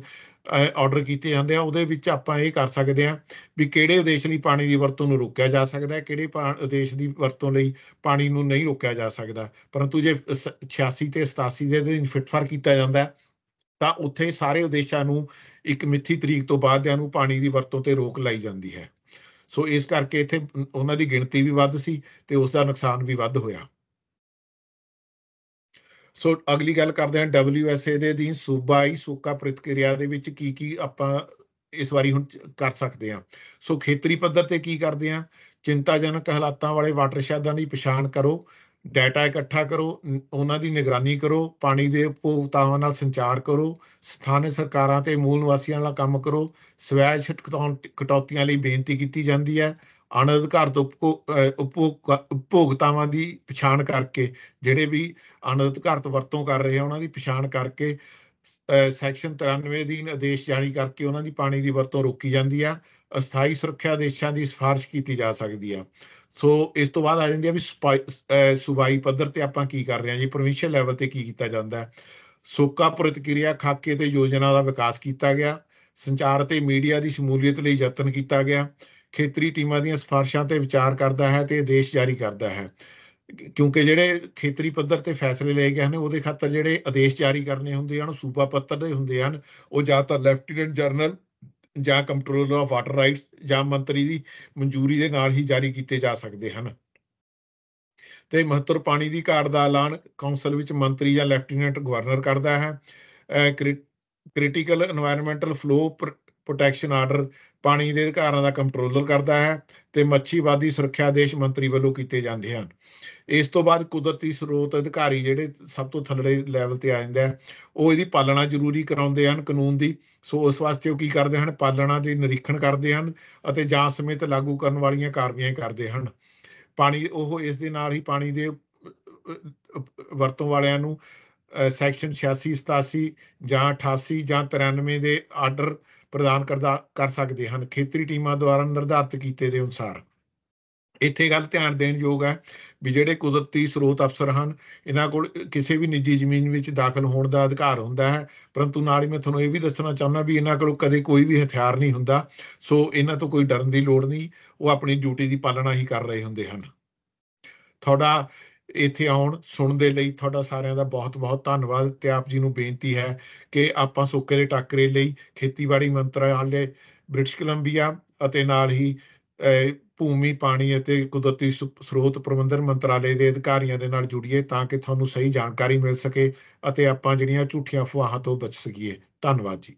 Speaker 1: ਆਰਡਰ ਕੀਤੇ ਜਾਂਦੇ ਆ ਉਹਦੇ ਵਿੱਚ ਆਪਾਂ ਇਹ ਕਰ ਸਕਦੇ ਆ ਵੀ ਕਿਹੜੇ ਉਦੇਸ਼ ਲਈ ਪਾਣੀ ਦੀ ਵਰਤੋਂ ਨੂੰ ਰੋਕਿਆ ਜਾ ਸਕਦਾ ਹੈ ਕਿਹੜੇ ਉਦੇਸ਼ ਦੀ ਵਰਤੋਂ ਲਈ ਪਾਣੀ ਨੂੰ ਨਹੀਂ ਰੋਕਿਆ ਜਾ ਸਕਦਾ ਪਰੰਤੂ ਜੇ 86 ਤੇ 87 ਦੇ ਅਧੀਨ ਫਿਟਫਰ ਕੀਤਾ ਜਾਂਦਾ ਹੈ ਤਾਂ ਉੱਥੇ ਸਾਰੇ ਉਦੇਸ਼ਾਂ ਨੂੰ ਇੱਕ ਮਿੱਥੀ ਤਰੀਕ ਤੋਂ ਬਾਅਦ ਨੂੰ ਪਾਣੀ ਦੀ ਵਰਤੋਂ ਤੇ ਰੋਕ ਲਾਈ ਜਾਂਦੀ ਹੈ ਸੋ ਇਸ ਕਰਕੇ ਇੱਥੇ ਉਹਨਾਂ ਦੀ ਗਿਣਤੀ ਵੀ ਵੱਧ ਸੀ ਤੇ ਉਸ ਦਾ ਨੁਕਸਾਨ ਵੀ ਵੱਧ ਹੋਇਆ ਸੋ ਅਗਲੀ ਗੱਲ ਕਰਦੇ ਹਾਂ WSA ਦੇ ਅਧੀਨ ਸੂਬਾਈ ਸੂਕਾ ਪ੍ਰਤੀਕਿਰਿਆ ਦੇ ਵਿੱਚ ਕੀ ਕੀ ਆਪਾਂ ਇਸ ਵਾਰੀ ਹੁਣ ਕਰ ਸਕਦੇ ਹਾਂ ਸੋ ਖੇਤਰੀ ਪੱਧਰ ਤੇ ਕੀ ਕਰਦੇ ਹਾਂ ਚਿੰਤਾਜਨਕ ਹਾਲਾਤਾਂ ਵਾਲੇ ਵਾਟਰਸ਼ੈਡਾਂ ਦੀ ਪਛਾਣ ਕਰੋ ਡਾਟਾ ਇਕੱਠਾ ਕਰੋ ਉਹਨਾਂ ਦੀ ਨਿਗਰਾਨੀ ਕਰੋ ਪਾਣੀ ਦੇ ਉਪਭੋਗਤਾਵਾਂ ਨਾਲ ਸੰਚਾਰ ਕਰੋ ਸਥਾਨਕ ਸਰਕਾਰਾਂ ਤੇ ਮੂਲ ਨਿਵਾਸੀਆਂ ਨਾਲ ਕੰਮ ਕਰੋ ਸਵੈ ਸਵੈਚ ਕਟੌਤੀਆਂ ਲਈ ਬੇਨਤੀ ਕੀਤੀ ਜਾਂਦੀ ਹੈ ਅਣਅਧਿਕਾਰਤ ਉਪਭੋਗਤਾਵਾਂ ਦੀ ਪਛਾਣ ਕਰਕੇ ਜਿਹੜੇ ਵੀ ਅਣਅਧਿਕਾਰਤ ਵਰਤੋਂ ਕਰ ਰਹੇ ਆ ਉਹਨਾਂ ਦੀ ਪਛਾਣ ਕਰਕੇ ਸੈਕਸ਼ਨ 93 ਅਧੀਨ ਆਦੇਸ਼ ਜਾਰੀ ਕਰਕੇ ਉਹਨਾਂ ਦੀ ਪਾਣੀ ਦੀ ਵਰਤੋਂ ਰੋਕੀ ਜਾਂਦੀ ਆ ਅਸਥਾਈ ਸੁਰੱਖਿਆ ਆਦੇਸ਼ਾਂ ਦੀ ਸਿਫਾਰਿਸ਼ ਕੀਤੀ ਜਾ ਸਕਦੀ ਆ ਸੋ ਇਸ ਤੋਂ ਬਾਅਦ ਆ ਜਾਂਦੀ ਆ ਵੀ ਸੁਬਾਈ ਪੱਧਰ ਤੇ ਆਪਾਂ ਕੀ ਕਰ ਰਹੇ ਆ ਜੀ ਪ੍ਰੋਵਿੰਸ਼ੀਅਲ ਲੈਵਲ ਤੇ ਕੀ ਕੀਤਾ ਜਾਂਦਾ ਹੈ ਸੋਕਾ ਪ੍ਰਤੀਕਿਰਿਆ ਖਾਕੇ ਤੇ ਯੋਜਨਾ ਦਾ ਵਿਕਾਸ ਕੀਤਾ ਗਿਆ ਸੰਚਾਰ ਤੇ ਮੀਡੀਆ ਦੀ ਸ਼ਮੂਲੀਅਤ ਲਈ ਯਤਨ ਕੀਤਾ ਗਿਆ ਖੇਤਰੀ ਟੀਮਾਂ ਦੀਆਂ ਸਿਫਾਰਿਸ਼ਾਂ ਤੇ ਵਿਚਾਰ ਕਰਦਾ ਹੈ ਤੇ ਦੇਸ਼ ਜਾਰੀ ਕਰਦਾ ਹੈ ਕਿਉਂਕਿ ਜਿਹੜੇ ਖੇਤਰੀ ਪੱਧਰ ਤੇ ਫੈਸਲੇ ਲਏ ਗਏ ਹਨ ਉਹਦੇ ਖਾਤਰ ਜਿਹੜੇ ਆਦੇਸ਼ ਜਾਰੀ ਕਰਨੇ ਹੁੰਦੇ ਹਨ ਸੂਬਾ ਪੱਧਰ ਦੇ ਹੁੰਦੇ ਹਨ ਉਹ ਜ਼ਿਆਦਾਤਰ ਲੈਫਟੀਨੈਂਟ ਜਰਨਲ ਜਾਂ ਕੰਟਰੋਲਰ ਆਫ ਵਾਟਰ ਰਾਈਟਸ ਜਾਂ ਮੰਤਰੀ ਦੀ ਮਨਜ਼ੂਰੀ ਦੇ ਨਾਲ ਹੀ ਜਾਰੀ ਕੀਤੇ ਜਾ ਸਕਦੇ ਹਨ ਤੇ ਮਹੱਤਵ ਪਾਣੀ ਦੀ ਘਾਟ ਦਾ ਐਲਾਨ ਕੌਂਸਲ ਵਿੱਚ ਮੰਤਰੀ ਜਾਂ ਲੈਫਟੀਨੈਂਟ ਗਵਰਨਰ ਕਰਦਾ ਹੈ critical environmental flow protection order ਪਾਣੀ ਦੇ ਅਧਿਕਾਰਾਂ ਦਾ ਕੰਟਰੋਲਰ ਕਰਦਾ ਹੈ ਤੇ ਮੱਛੀਵਾਦੀ ਸੁਰੱਖਿਆ ਦੇਸ਼ ਮੰਤਰੀ ਵੱਲੋਂ ਕੀਤੇ ਜਾਂਦੇ ਹਨ ਇਸ ਤੋਂ ਬਾਅਦ ਕੁਦਰਤੀ ਸਰੋਤ ਅਧਿਕਾਰੀ ਜਿਹੜੇ ਸਭ ਤੋਂ ਥੱਲੜੇ ਲੈਵਲ ਤੇ ਆ ਜਾਂਦੇ ਆ ਉਹ ਇਹਦੀ ਪਾਲਣਾ ਜ਼ਰੂਰੀ ਕਰਾਉਂਦੇ ਹਨ ਕਾਨੂੰਨ ਦੀ ਸੋ ਉਸ ਵਾਸਤੇ ਉਹ ਕੀ ਕਰਦੇ ਹਨ ਪਾਲਣਾ ਦੇ ਨਿਰੀਖਣ ਕਰਦੇ ਹਨ ਅਤੇ ਜਾਂ ਸਮੇਤ ਲਾਗੂ ਕਰਨ ਵਾਲੀਆਂ ਕਾਰਵਾਈਆਂ ਕਰਦੇ ਹਨ ਪਾਣੀ ਉਹ ਇਸ ਦੇ ਨਾਲ ਹੀ ਪਾਣੀ ਦੇ ਵਰਤੋਂ ਵਾਲਿਆਂ ਨੂੰ ਸੈਕਸ਼ਨ 86 87 ਜਾਂ 88 ਜਾਂ 93 ਦੇ ਆਰਡਰ ਪ੍ਰਦਾਨ ਕਰਦਾ ਕਰ ਸਕਦੇ ਹਨ ਖੇਤਰੀ ਟੀਮਾਂ ਦੁਆਰਾ ਨਿਰਧਾਰਤ ਕੀਤੇ ਦੇ ਅਨੁਸਾਰ ਇੱਥੇ ਗੱਲ ਧਿਆਨ ਦੇਣ ਯੋਗ ਹੈ ਵੀ ਜਿਹੜੇ ਕੁਦਰਤੀ ਸਰੋਤ ਅਫਸਰ ਹਨ ਇਹਨਾਂ ਕੋਲ ਕਿਸੇ ਵੀ ਨਿੱਜੀ ਜ਼ਮੀਨ ਵਿੱਚ ਦਾਖਲ ਹੋਣ ਦਾ ਅਧਿਕਾਰ ਹੁੰਦਾ ਹੈ ਪਰੰਤੂ ਨਾਲ ਹੀ ਮੈਂ ਤੁਹਾਨੂੰ ਇਹ ਵੀ ਦੱਸਣਾ ਚਾਹੁੰਦਾ ਵੀ ਇਹਨਾਂ ਕੋਲ ਕਦੇ ਕੋਈ ਵੀ ਹਥਿਆਰ ਨਹੀਂ ਹੁੰਦਾ ਸੋ ਇਹਨਾਂ ਤੋਂ ਕੋਈ ਡਰਨ ਦੀ ਲੋੜ ਨਹੀਂ ਉਹ ਆਪਣੀ ਡਿਊਟੀ ਦੀ ਪਾਲਣਾ ਹੀ ਕਰ ਰਹੇ ਹੁੰਦੇ ਹਨ ਤੁਹਾਡਾ ਇੱਥੇ ਆਉਣ ਸੁਣਨ ਦੇ ਲਈ ਤੁਹਾਡਾ ਸਾਰਿਆਂ ਦਾ ਬਹੁਤ-ਬਹੁਤ ਧੰਨਵਾਦ ਤੇ ਆਪ ਜੀ ਨੂੰ ਬੇਨਤੀ ਹੈ ਕਿ ਆਪਾਂ ਸੋਕੇ ਦੇ ਟੱਕਰੇ ਲਈ ਖੇਤੀਬਾੜੀ ਮੰਤਰਾਲੇ ਬ੍ਰਿਟਿਸ਼ ਕੋਲੰਬੀਆ ਅਤੇ ਨਾਲ ਹੀ ਭੂਮੀ ਪਾਣੀ ਅਤੇ ਕੁਦਰਤੀ ਸਰੋਤ ਪ੍ਰਬੰਧਨ ਮੰਤਰਾਲੇ ਦੇ ਅਧਿਕਾਰੀਆਂ ਦੇ ਨਾਲ ਜੁੜੀਏ ਤਾਂ ਕਿ ਤੁਹਾਨੂੰ ਸਹੀ ਜਾਣਕਾਰੀ ਮਿਲ ਸਕੇ ਅਤੇ ਆਪਾਂ ਜਿਹੜੀਆਂ ਝੂਠੀਆਂ ਫਵਾਹਾਂ ਤੋਂ ਬਚ ਸਕੀਏ ਧੰਨਵਾਦ ਜੀ